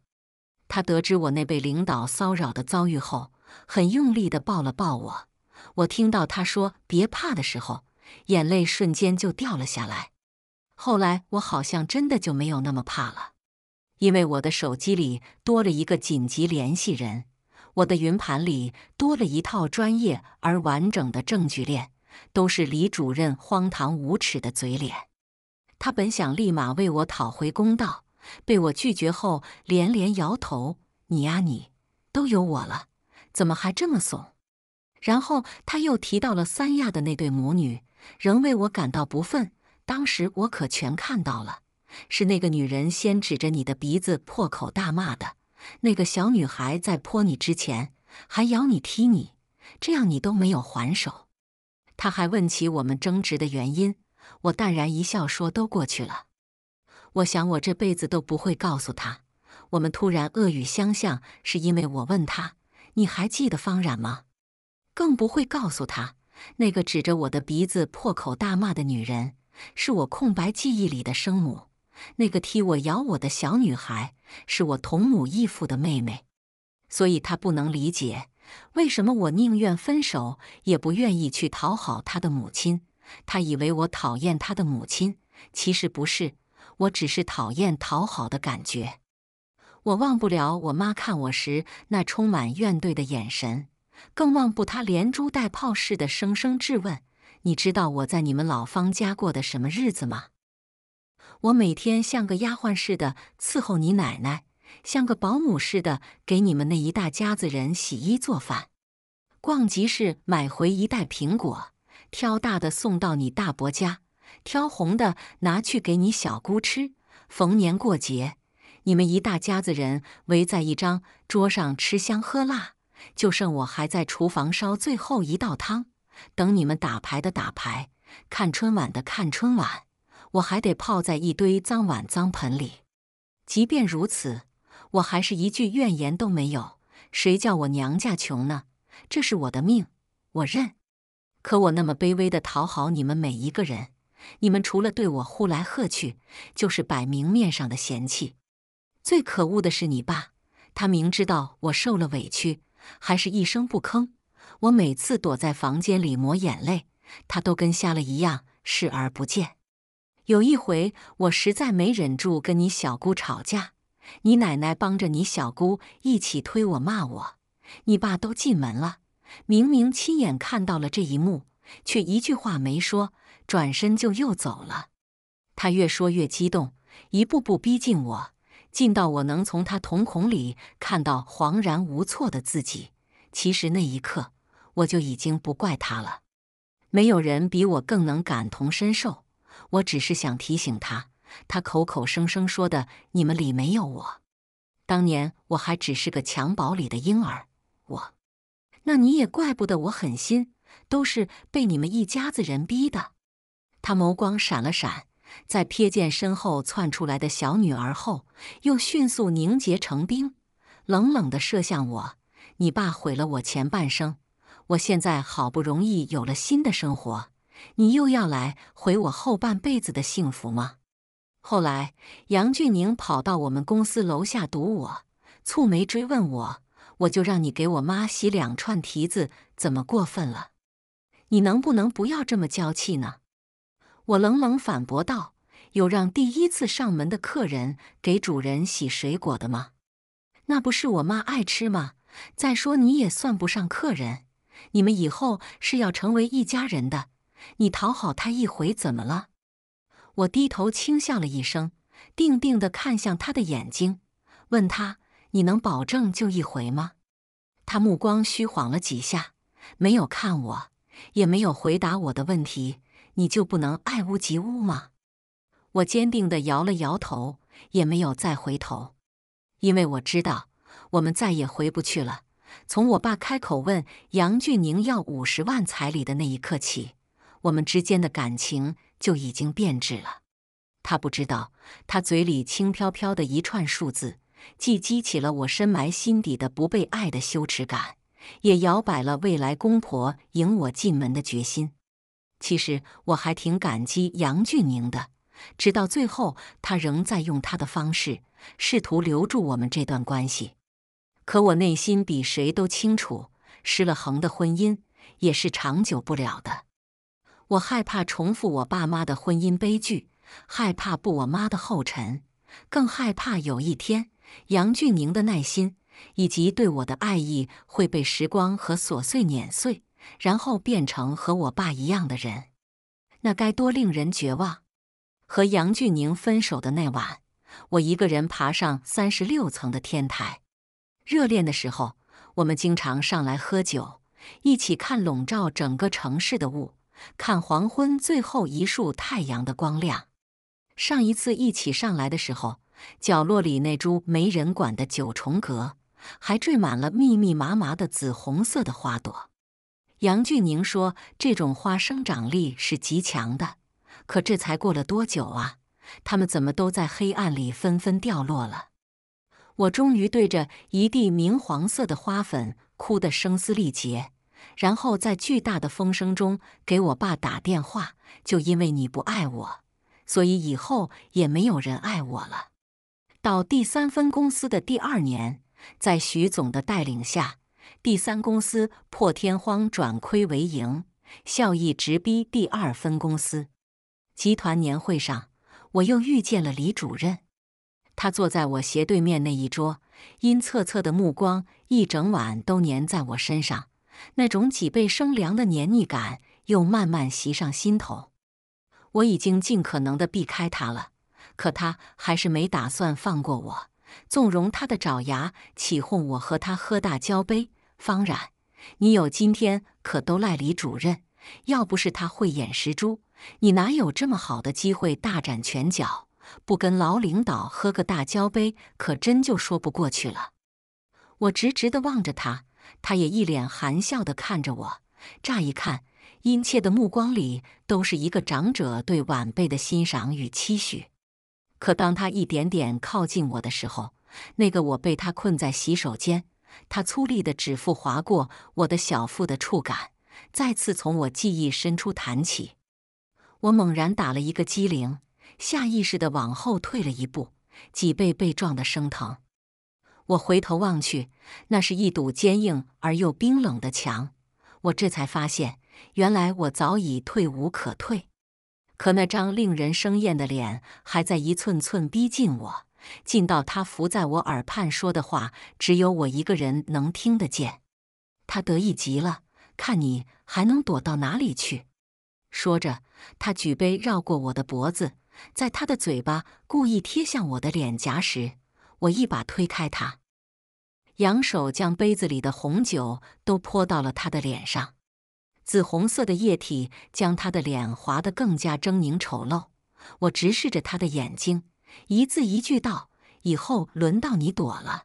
他得知我那被领导骚扰的遭遇后，很用力地抱了抱我。我听到他说“别怕”的时候，眼泪瞬间就掉了下来。后来我好像真的就没有那么怕了。因为我的手机里多了一个紧急联系人，我的云盘里多了一套专业而完整的证据链，都是李主任荒唐无耻的嘴脸。他本想立马为我讨回公道，被我拒绝后连连摇头：“你呀你，都有我了，怎么还这么怂？”然后他又提到了三亚的那对母女，仍为我感到不忿。当时我可全看到了。是那个女人先指着你的鼻子破口大骂的。那个小女孩在泼你之前还咬你、踢你，这样你都没有还手。他还问起我们争执的原因，我淡然一笑说都过去了。我想我这辈子都不会告诉他，我们突然恶语相向是因为我问他你还记得方然吗？更不会告诉他，那个指着我的鼻子破口大骂的女人是我空白记忆里的生母。那个替我咬我的小女孩是我同母异父的妹妹，所以她不能理解为什么我宁愿分手也不愿意去讨好她的母亲。她以为我讨厌她的母亲，其实不是，我只是讨厌讨好的感觉。我忘不了我妈看我时那充满怨怼的眼神，更忘不她连珠带炮似的声声质问：“你知道我在你们老方家过的什么日子吗？”我每天像个丫鬟似的伺候你奶奶，像个保姆似的给你们那一大家子人洗衣做饭、逛集市买回一袋苹果，挑大的送到你大伯家，挑红的拿去给你小姑吃。逢年过节，你们一大家子人围在一张桌上吃香喝辣，就剩我还在厨房烧最后一道汤，等你们打牌的打牌，看春晚的看春晚。我还得泡在一堆脏碗脏盆里，即便如此，我还是一句怨言都没有。谁叫我娘家穷呢？这是我的命，我认。可我那么卑微的讨好你们每一个人，你们除了对我呼来喝去，就是摆明面上的嫌弃。最可恶的是你爸，他明知道我受了委屈，还是一声不吭。我每次躲在房间里抹眼泪，他都跟瞎了一样，视而不见。有一回，我实在没忍住跟你小姑吵架，你奶奶帮着你小姑一起推我骂我，你爸都进门了，明明亲眼看到了这一幕，却一句话没说，转身就又走了。他越说越激动，一步步逼近我，近到我能从他瞳孔里看到惶然无措的自己。其实那一刻，我就已经不怪他了。没有人比我更能感同身受。我只是想提醒他，他口口声声说的你们里没有我。当年我还只是个襁褓里的婴儿，我……那你也怪不得我狠心，都是被你们一家子人逼的。他眸光闪了闪，在瞥见身后窜出来的小女儿后，又迅速凝结成冰，冷冷的射向我。你爸毁了我前半生，我现在好不容易有了新的生活。你又要来毁我后半辈子的幸福吗？后来，杨俊宁跑到我们公司楼下堵我，蹙眉追问我：“我就让你给我妈洗两串提子，怎么过分了？你能不能不要这么娇气呢？”我冷冷反驳道：“有让第一次上门的客人给主人洗水果的吗？那不是我妈爱吃吗？再说你也算不上客人，你们以后是要成为一家人的。”你讨好他一回怎么了？我低头轻笑了一声，定定地看向他的眼睛，问他：“你能保证就一回吗？”他目光虚晃了几下，没有看我，也没有回答我的问题。你就不能爱屋及乌吗？我坚定地摇了摇头，也没有再回头，因为我知道我们再也回不去了。从我爸开口问杨俊宁要五十万彩礼的那一刻起。我们之间的感情就已经变质了。他不知道，他嘴里轻飘飘的一串数字，既激起了我深埋心底的不被爱的羞耻感，也摇摆了未来公婆迎我进门的决心。其实我还挺感激杨俊宁的，直到最后，他仍在用他的方式试图留住我们这段关系。可我内心比谁都清楚，失了衡的婚姻也是长久不了的。我害怕重复我爸妈的婚姻悲剧，害怕步我妈的后尘，更害怕有一天杨俊宁的耐心以及对我的爱意会被时光和琐碎碾碎，然后变成和我爸一样的人，那该多令人绝望！和杨俊宁分手的那晚，我一个人爬上三十六层的天台。热恋的时候，我们经常上来喝酒，一起看笼罩整个城市的雾。看黄昏最后一束太阳的光亮。上一次一起上来的时候，角落里那株没人管的九重阁还缀满了密密麻麻的紫红色的花朵。杨俊宁说这种花生长力是极强的，可这才过了多久啊？它们怎么都在黑暗里纷纷掉落了？我终于对着一地明黄色的花粉哭得声嘶力竭。然后在巨大的风声中给我爸打电话，就因为你不爱我，所以以后也没有人爱我了。到第三分公司的第二年，在徐总的带领下，第三公司破天荒转亏为盈，效益直逼第二分公司。集团年会上，我又遇见了李主任，他坐在我斜对面那一桌，阴恻恻的目光一整晚都粘在我身上。那种脊背生凉的黏腻感又慢慢袭上心头。我已经尽可能的避开他了，可他还是没打算放过我，纵容他的爪牙起哄，我和他喝大交杯。方然，你有今天可都赖李主任，要不是他慧眼识珠，你哪有这么好的机会大展拳脚？不跟老领导喝个大交杯，可真就说不过去了。我直直的望着他。他也一脸含笑地看着我，乍一看，殷切的目光里都是一个长者对晚辈的欣赏与期许。可当他一点点靠近我的时候，那个我被他困在洗手间，他粗粝的指腹划过我的小腹的触感，再次从我记忆深处弹起。我猛然打了一个激灵，下意识地往后退了一步，脊背被撞得生疼。我回头望去，那是一堵坚硬而又冰冷的墙。我这才发现，原来我早已退无可退。可那张令人生厌的脸还在一寸寸逼近我，近到他伏在我耳畔说的话只有我一个人能听得见。他得意极了，看你还能躲到哪里去？说着，他举杯绕过我的脖子，在他的嘴巴故意贴向我的脸颊时，我一把推开他。扬手将杯子里的红酒都泼到了他的脸上，紫红色的液体将他的脸划得更加狰狞丑陋。我直视着他的眼睛，一字一句道：“以后轮到你躲了。”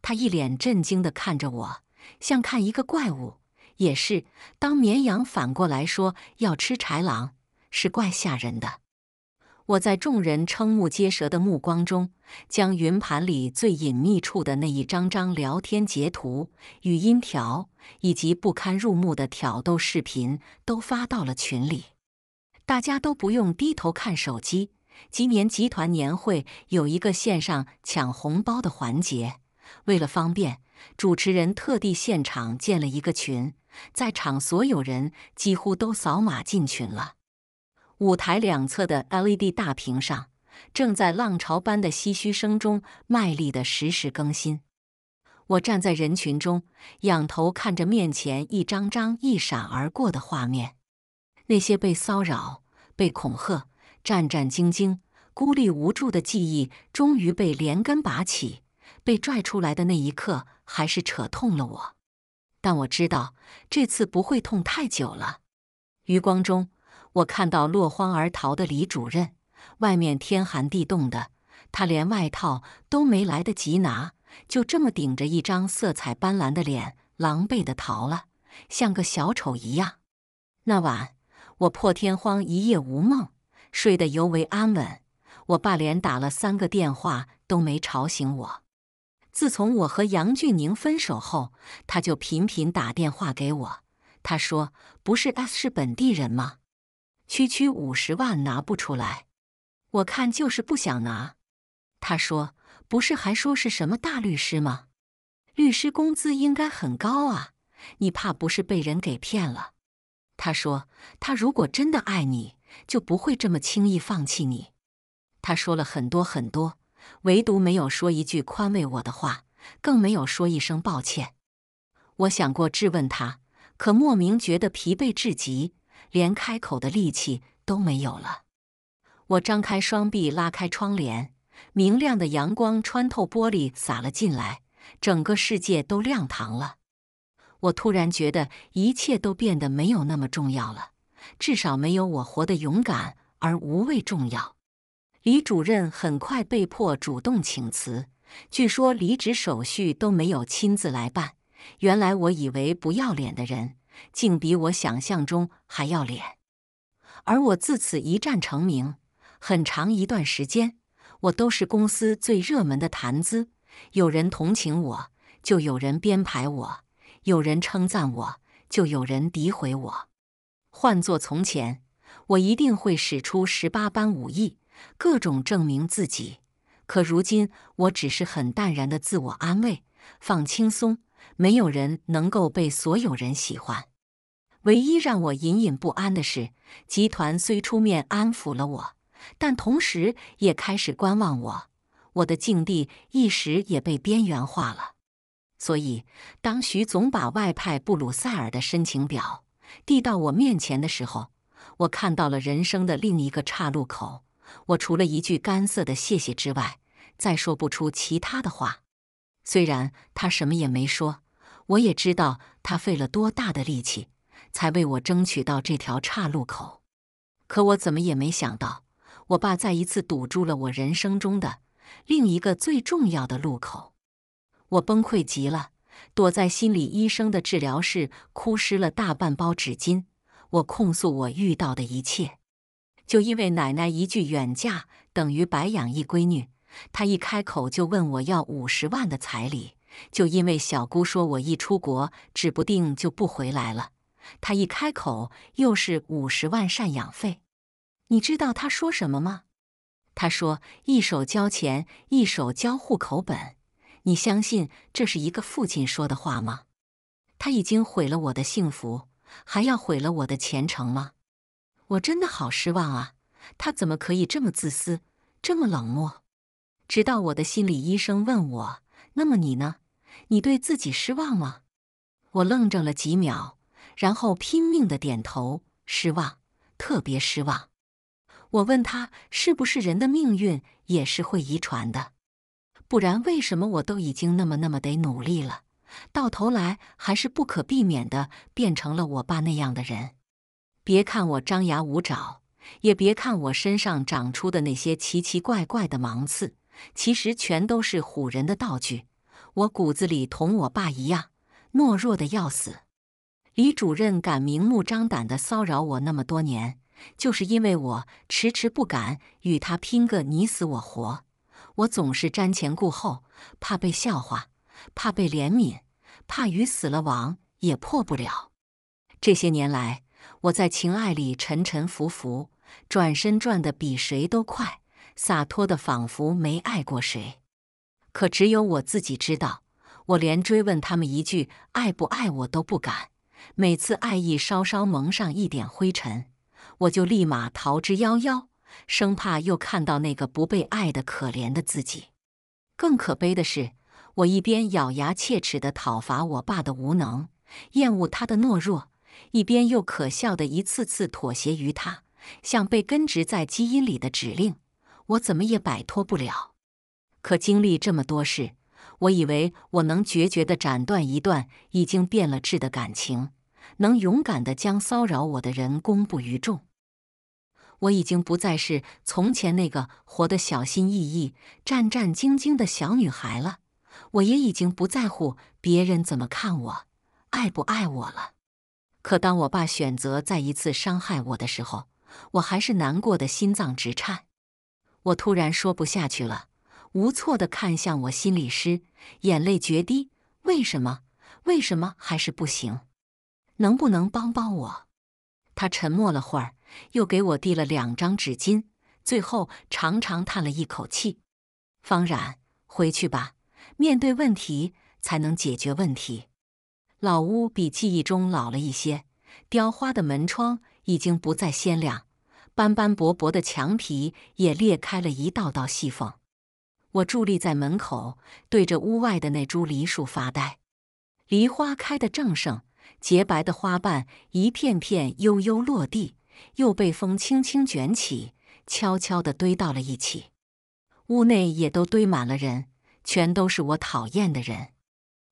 他一脸震惊地看着我，像看一个怪物。也是，当绵羊反过来说要吃豺狼，是怪吓人的。我在众人瞠目结舌的目光中，将云盘里最隐秘处的那一张张聊天截图、语音条以及不堪入目的挑逗视频都发到了群里。大家都不用低头看手机。今年集团年会有一个线上抢红包的环节，为了方便，主持人特地现场建了一个群，在场所有人几乎都扫码进群了。舞台两侧的 L E D 大屏上，正在浪潮般的唏嘘声中卖力的实时更新。我站在人群中，仰头看着面前一张张一闪而过的画面。那些被骚扰、被恐吓、战战兢兢、孤立无助的记忆，终于被连根拔起、被拽出来的那一刻，还是扯痛了我。但我知道，这次不会痛太久了。余光中。我看到落荒而逃的李主任，外面天寒地冻的，他连外套都没来得及拿，就这么顶着一张色彩斑斓的脸，狼狈地逃了，像个小丑一样。那晚我破天荒一夜无梦，睡得尤为安稳。我爸连打了三个电话都没吵醒我。自从我和杨俊宁分手后，他就频频打电话给我。他说：“不是 S 是本地人吗？”区区五十万拿不出来，我看就是不想拿。他说：“不是还说是什么大律师吗？律师工资应该很高啊，你怕不是被人给骗了？”他说：“他如果真的爱你，就不会这么轻易放弃你。”他说了很多很多，唯独没有说一句宽慰我的话，更没有说一声抱歉。我想过质问他，可莫名觉得疲惫至极。连开口的力气都没有了。我张开双臂，拉开窗帘，明亮的阳光穿透玻璃洒了进来，整个世界都亮堂了。我突然觉得一切都变得没有那么重要了，至少没有我活得勇敢而无畏重要。李主任很快被迫主动请辞，据说离职手续都没有亲自来办。原来我以为不要脸的人。竟比我想象中还要脸，而我自此一战成名。很长一段时间，我都是公司最热门的谈资。有人同情我，就有人编排我；有人称赞我，就有人诋毁我。换做从前，我一定会使出十八般武艺，各种证明自己。可如今，我只是很淡然的自我安慰，放轻松。没有人能够被所有人喜欢。唯一让我隐隐不安的是，集团虽出面安抚了我，但同时也开始观望我，我的境地一时也被边缘化了。所以，当徐总把外派布鲁塞尔的申请表递到我面前的时候，我看到了人生的另一个岔路口。我除了一句干涩的谢谢之外，再说不出其他的话。虽然他什么也没说。我也知道他费了多大的力气，才为我争取到这条岔路口，可我怎么也没想到，我爸再一次堵住了我人生中的另一个最重要的路口。我崩溃极了，躲在心理医生的治疗室，哭湿了大半包纸巾。我控诉我遇到的一切，就因为奶奶一句“远嫁等于白养一闺女”，她一开口就问我要五十万的彩礼。就因为小姑说，我一出国，指不定就不回来了。她一开口又是五十万赡养费，你知道她说什么吗？她说一手交钱，一手交户口本。你相信这是一个父亲说的话吗？他已经毁了我的幸福，还要毁了我的前程吗？我真的好失望啊！他怎么可以这么自私，这么冷漠？直到我的心理医生问我：“那么你呢？”你对自己失望吗？我愣怔了几秒，然后拼命的点头。失望，特别失望。我问他，是不是人的命运也是会遗传的？不然为什么我都已经那么那么得努力了，到头来还是不可避免的变成了我爸那样的人？别看我张牙舞爪，也别看我身上长出的那些奇奇怪怪的芒刺，其实全都是唬人的道具。我骨子里同我爸一样懦弱的要死。李主任敢明目张胆的骚扰我那么多年，就是因为我迟迟不敢与他拼个你死我活。我总是瞻前顾后，怕被笑话，怕被怜悯，怕鱼死了网也破不了。这些年来，我在情爱里沉沉浮浮，转身转的比谁都快，洒脱的仿佛没爱过谁。可只有我自己知道，我连追问他们一句“爱不爱我”都不敢。每次爱意稍稍蒙上一点灰尘，我就立马逃之夭夭，生怕又看到那个不被爱的可怜的自己。更可悲的是，我一边咬牙切齿地讨伐我爸的无能，厌恶他的懦弱，一边又可笑地一次次妥协于他，像被根植在基因里的指令，我怎么也摆脱不了。可经历这么多事，我以为我能决绝地斩断一段已经变了质的感情，能勇敢地将骚扰我的人公布于众。我已经不再是从前那个活得小心翼翼、战战兢兢的小女孩了。我也已经不在乎别人怎么看我、爱不爱我了。可当我爸选择再一次伤害我的时候，我还是难过的心脏直颤。我突然说不下去了。无措地看向我，心理师，眼泪决堤。为什么？为什么还是不行？能不能帮帮我？他沉默了会儿，又给我递了两张纸巾，最后长长叹了一口气：“方然，回去吧。面对问题，才能解决问题。”老屋比记忆中老了一些，雕花的门窗已经不再鲜亮，斑斑驳驳的墙皮也裂开了一道道细缝。我伫立在门口，对着屋外的那株梨树发呆。梨花开得正盛，洁白的花瓣一片片悠悠落地，又被风轻轻卷起，悄悄地堆到了一起。屋内也都堆满了人，全都是我讨厌的人。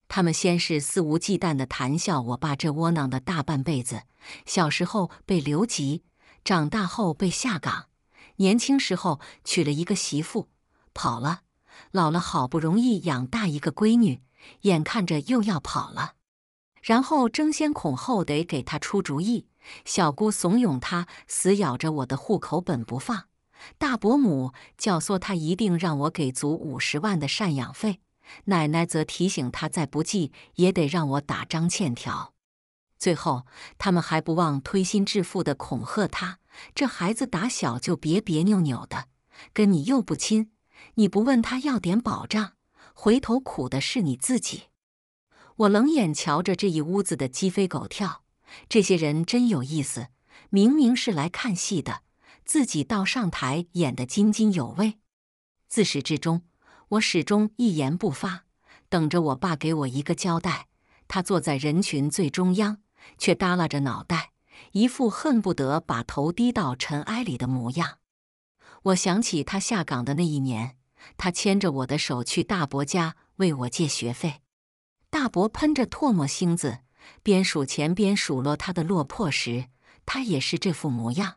他们先是肆无忌惮地谈笑，我爸这窝囊的大半辈子：小时候被留级，长大后被下岗，年轻时候娶了一个媳妇，跑了。老了好不容易养大一个闺女，眼看着又要跑了，然后争先恐后得给她出主意。小姑怂恿她死咬着我的户口本不放，大伯母教唆她一定让我给足五十万的赡养费，奶奶则提醒她再不济也得让我打张欠条。最后，他们还不忘推心置腹地恐吓她：这孩子打小就别别扭扭的，跟你又不亲。你不问他要点保障，回头苦的是你自己。我冷眼瞧着这一屋子的鸡飞狗跳，这些人真有意思，明明是来看戏的，自己倒上台演得津津有味。自始至终，我始终一言不发，等着我爸给我一个交代。他坐在人群最中央，却耷拉着脑袋，一副恨不得把头低到尘埃里的模样。我想起他下岗的那一年。他牵着我的手去大伯家为我借学费，大伯喷着唾沫星子，边数钱边数落他的落魄时，他也是这副模样。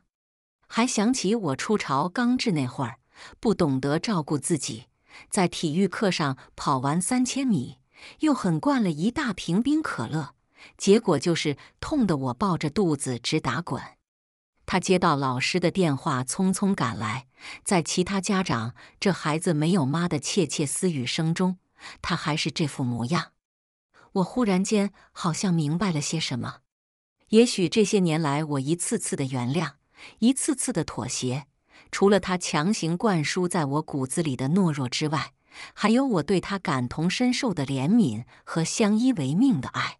还想起我初潮刚至那会儿，不懂得照顾自己，在体育课上跑完三千米，又狠灌了一大瓶冰可乐，结果就是痛得我抱着肚子直打滚。他接到老师的电话，匆匆赶来，在其他家长“这孩子没有妈”的窃窃私语声中，他还是这副模样。我忽然间好像明白了些什么。也许这些年来，我一次次的原谅，一次次的妥协，除了他强行灌输在我骨子里的懦弱之外，还有我对他感同身受的怜悯和相依为命的爱。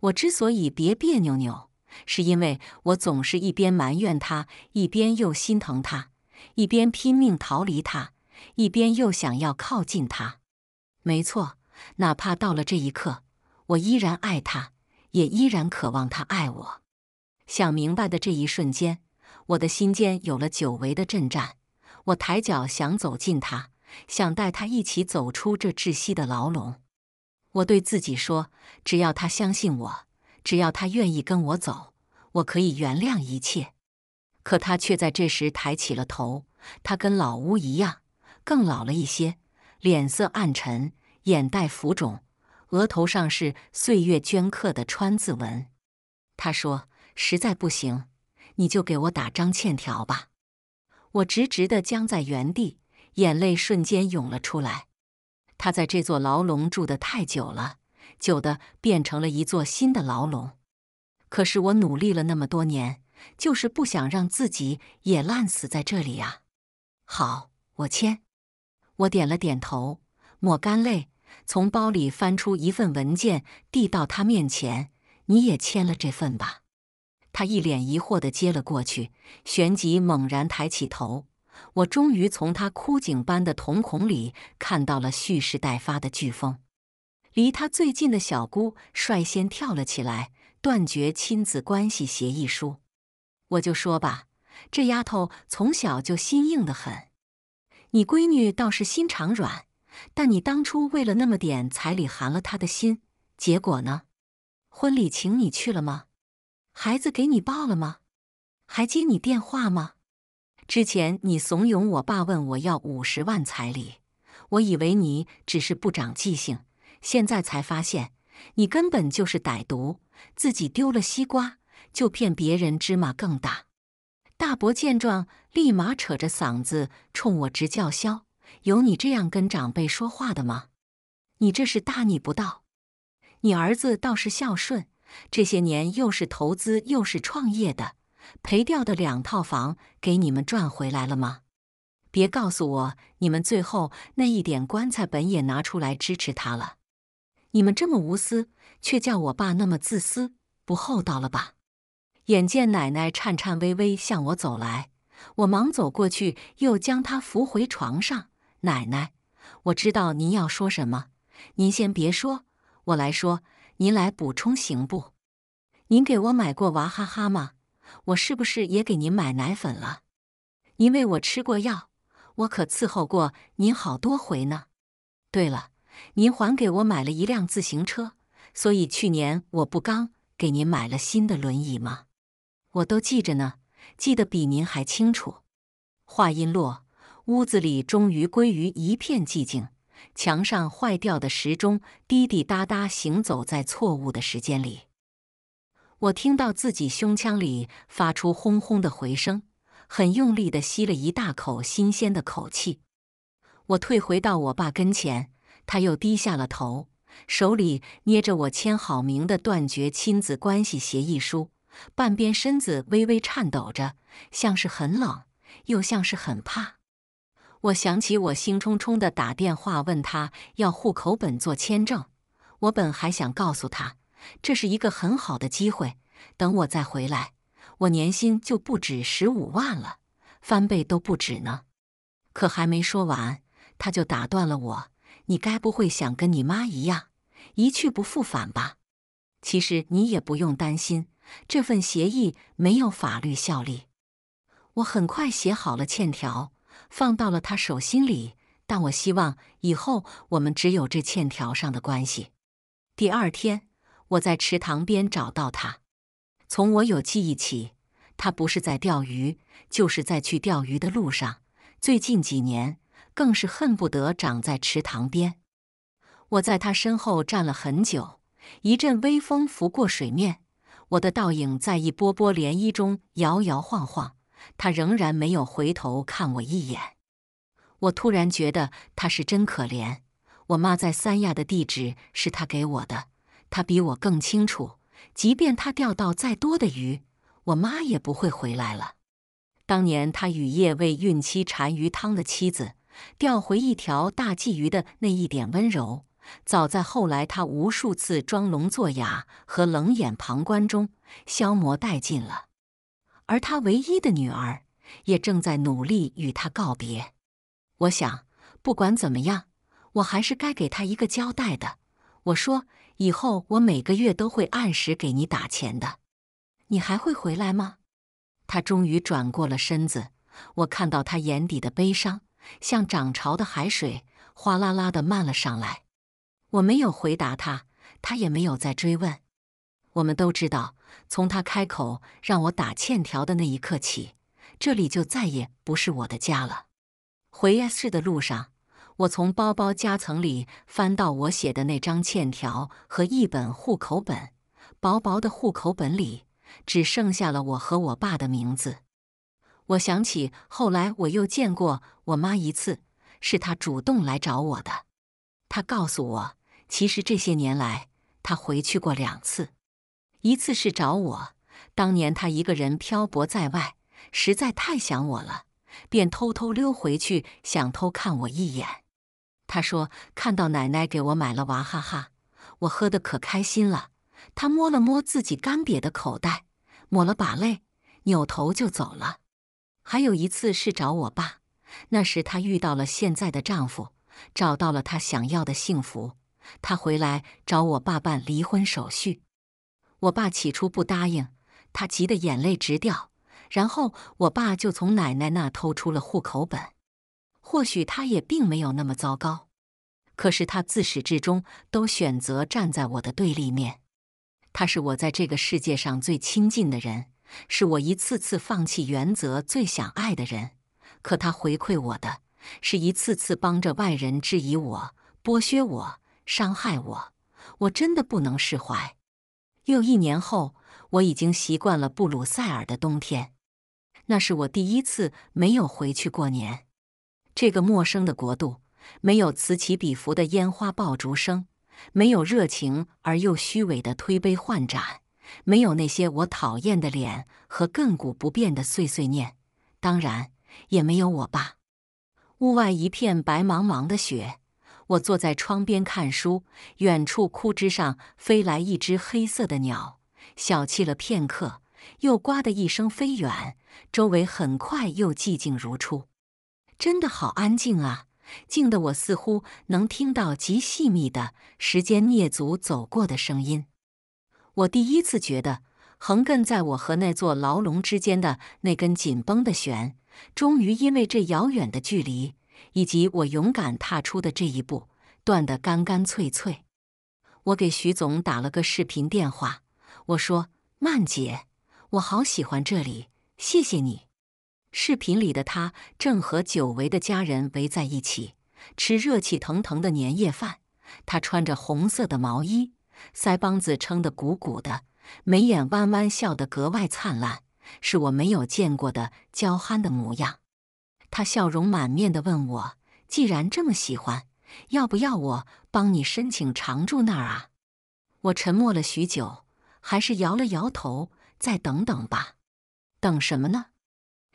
我之所以别别扭扭。是因为我总是一边埋怨他，一边又心疼他，一边拼命逃离他，一边又想要靠近他。没错，哪怕到了这一刻，我依然爱他，也依然渴望他爱我。想明白的这一瞬间，我的心间有了久违的震颤。我抬脚想走近他，想带他一起走出这窒息的牢笼。我对自己说：“只要他相信我。”只要他愿意跟我走，我可以原谅一切。可他却在这时抬起了头。他跟老乌一样，更老了一些，脸色暗沉，眼袋浮肿，额头上是岁月镌刻的川字纹。他说：“实在不行，你就给我打张欠条吧。”我直直的僵在原地，眼泪瞬间涌了出来。他在这座牢笼住的太久了。旧的变成了一座新的牢笼，可是我努力了那么多年，就是不想让自己也烂死在这里呀。好，我签。我点了点头，抹干泪，从包里翻出一份文件，递到他面前：“你也签了这份吧。”他一脸疑惑的接了过去，旋即猛然抬起头。我终于从他枯井般的瞳孔里看到了蓄势待发的飓风。离他最近的小姑率先跳了起来，断绝亲子关系协议书。我就说吧，这丫头从小就心硬得很。你闺女倒是心肠软，但你当初为了那么点彩礼寒了她的心，结果呢？婚礼请你去了吗？孩子给你报了吗？还接你电话吗？之前你怂恿我爸问我要五十万彩礼，我以为你只是不长记性。现在才发现，你根本就是歹毒，自己丢了西瓜，就骗别人芝麻更大。大伯见状，立马扯着嗓子冲我直叫嚣：“有你这样跟长辈说话的吗？你这是大逆不道！你儿子倒是孝顺，这些年又是投资又是创业的，赔掉的两套房给你们赚回来了吗？别告诉我你们最后那一点棺材本也拿出来支持他了。”你们这么无私，却叫我爸那么自私不厚道了吧？眼见奶奶颤颤巍巍向我走来，我忙走过去，又将她扶回床上。奶奶，我知道您要说什么，您先别说，我来说，您来补充行不？您给我买过娃哈哈吗？我是不是也给您买奶粉了？您为我吃过药，我可伺候过您好多回呢。对了。您还给我买了一辆自行车，所以去年我不刚给您买了新的轮椅吗？我都记着呢，记得比您还清楚。话音落，屋子里终于归于一片寂静，墙上坏掉的时钟滴滴答答行走在错误的时间里。我听到自己胸腔里发出轰轰的回声，很用力地吸了一大口新鲜的口气。我退回到我爸跟前。他又低下了头，手里捏着我签好名的断绝亲子关系协议书，半边身子微微颤抖着，像是很冷，又像是很怕。我想起我兴冲冲地打电话问他要户口本做签证，我本还想告诉他，这是一个很好的机会，等我再回来，我年薪就不止十五万了，翻倍都不止呢。可还没说完，他就打断了我。你该不会想跟你妈一样一去不复返吧？其实你也不用担心，这份协议没有法律效力。我很快写好了欠条，放到了他手心里。但我希望以后我们只有这欠条上的关系。第二天，我在池塘边找到他。从我有记忆起，他不是在钓鱼，就是在去钓鱼的路上。最近几年。更是恨不得长在池塘边。我在他身后站了很久，一阵微风拂过水面，我的倒影在一波波涟漪中摇摇晃晃。他仍然没有回头看我一眼。我突然觉得他是真可怜。我妈在三亚的地址是他给我的，他比我更清楚。即便他钓到再多的鱼，我妈也不会回来了。当年他雨夜为孕期馋鱼汤的妻子。钓回一条大鲫鱼的那一点温柔，早在后来他无数次装聋作哑和冷眼旁观中消磨殆尽了。而他唯一的女儿，也正在努力与他告别。我想，不管怎么样，我还是该给他一个交代的。我说：“以后我每个月都会按时给你打钱的。”你还会回来吗？他终于转过了身子，我看到他眼底的悲伤。像涨潮的海水，哗啦啦的漫了上来。我没有回答他，他也没有再追问。我们都知道，从他开口让我打欠条的那一刻起，这里就再也不是我的家了。回 S 市的路上，我从包包夹层里翻到我写的那张欠条和一本户口本，薄薄的户口本里只剩下了我和我爸的名字。我想起后来我又见过我妈一次，是她主动来找我的。她告诉我，其实这些年来她回去过两次，一次是找我。当年她一个人漂泊在外，实在太想我了，便偷偷溜回去想偷看我一眼。她说看到奶奶给我买了娃哈哈，我喝的可开心了。她摸了摸自己干瘪的口袋，抹了把泪，扭头就走了。还有一次是找我爸，那时她遇到了现在的丈夫，找到了她想要的幸福。她回来找我爸办离婚手续，我爸起初不答应，他急得眼泪直掉。然后我爸就从奶奶那偷出了户口本。或许他也并没有那么糟糕，可是他自始至终都选择站在我的对立面。他是我在这个世界上最亲近的人。是我一次次放弃原则、最想爱的人，可他回馈我的是一次次帮着外人质疑我、剥削我、伤害我。我真的不能释怀。又一年后，我已经习惯了布鲁塞尔的冬天。那是我第一次没有回去过年。这个陌生的国度，没有此起彼伏的烟花爆竹声，没有热情而又虚伪的推杯换盏。没有那些我讨厌的脸和亘古不变的碎碎念，当然也没有我爸。屋外一片白茫茫的雪，我坐在窗边看书。远处枯枝上飞来一只黑色的鸟，小憩了片刻，又“呱”的一声飞远。周围很快又寂静如初，真的好安静啊，静得我似乎能听到极细密的时间蹑足走过的声音。我第一次觉得，横亘在我和那座牢笼之间的那根紧绷的弦，终于因为这遥远的距离，以及我勇敢踏出的这一步，断得干干脆脆。我给徐总打了个视频电话，我说：“曼姐，我好喜欢这里，谢谢你。”视频里的他正和久违的家人围在一起吃热气腾腾的年夜饭，他穿着红色的毛衣。腮帮子撑得鼓鼓的，眉眼弯弯，笑得格外灿烂，是我没有见过的娇憨的模样。他笑容满面的问我：“既然这么喜欢，要不要我帮你申请常住那儿啊？”我沉默了许久，还是摇了摇头：“再等等吧，等什么呢？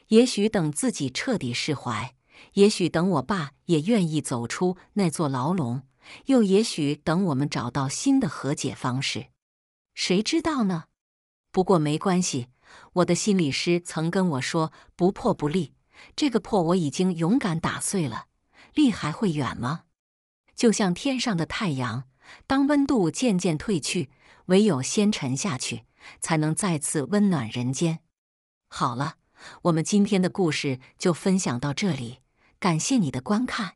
也许等自己彻底释怀，也许等我爸也愿意走出那座牢笼。”又也许等我们找到新的和解方式，谁知道呢？不过没关系，我的心理师曾跟我说：“不破不立。”这个破我已经勇敢打碎了，立还会远吗？就像天上的太阳，当温度渐渐褪去，唯有先沉下去，才能再次温暖人间。好了，我们今天的故事就分享到这里，感谢你的观看。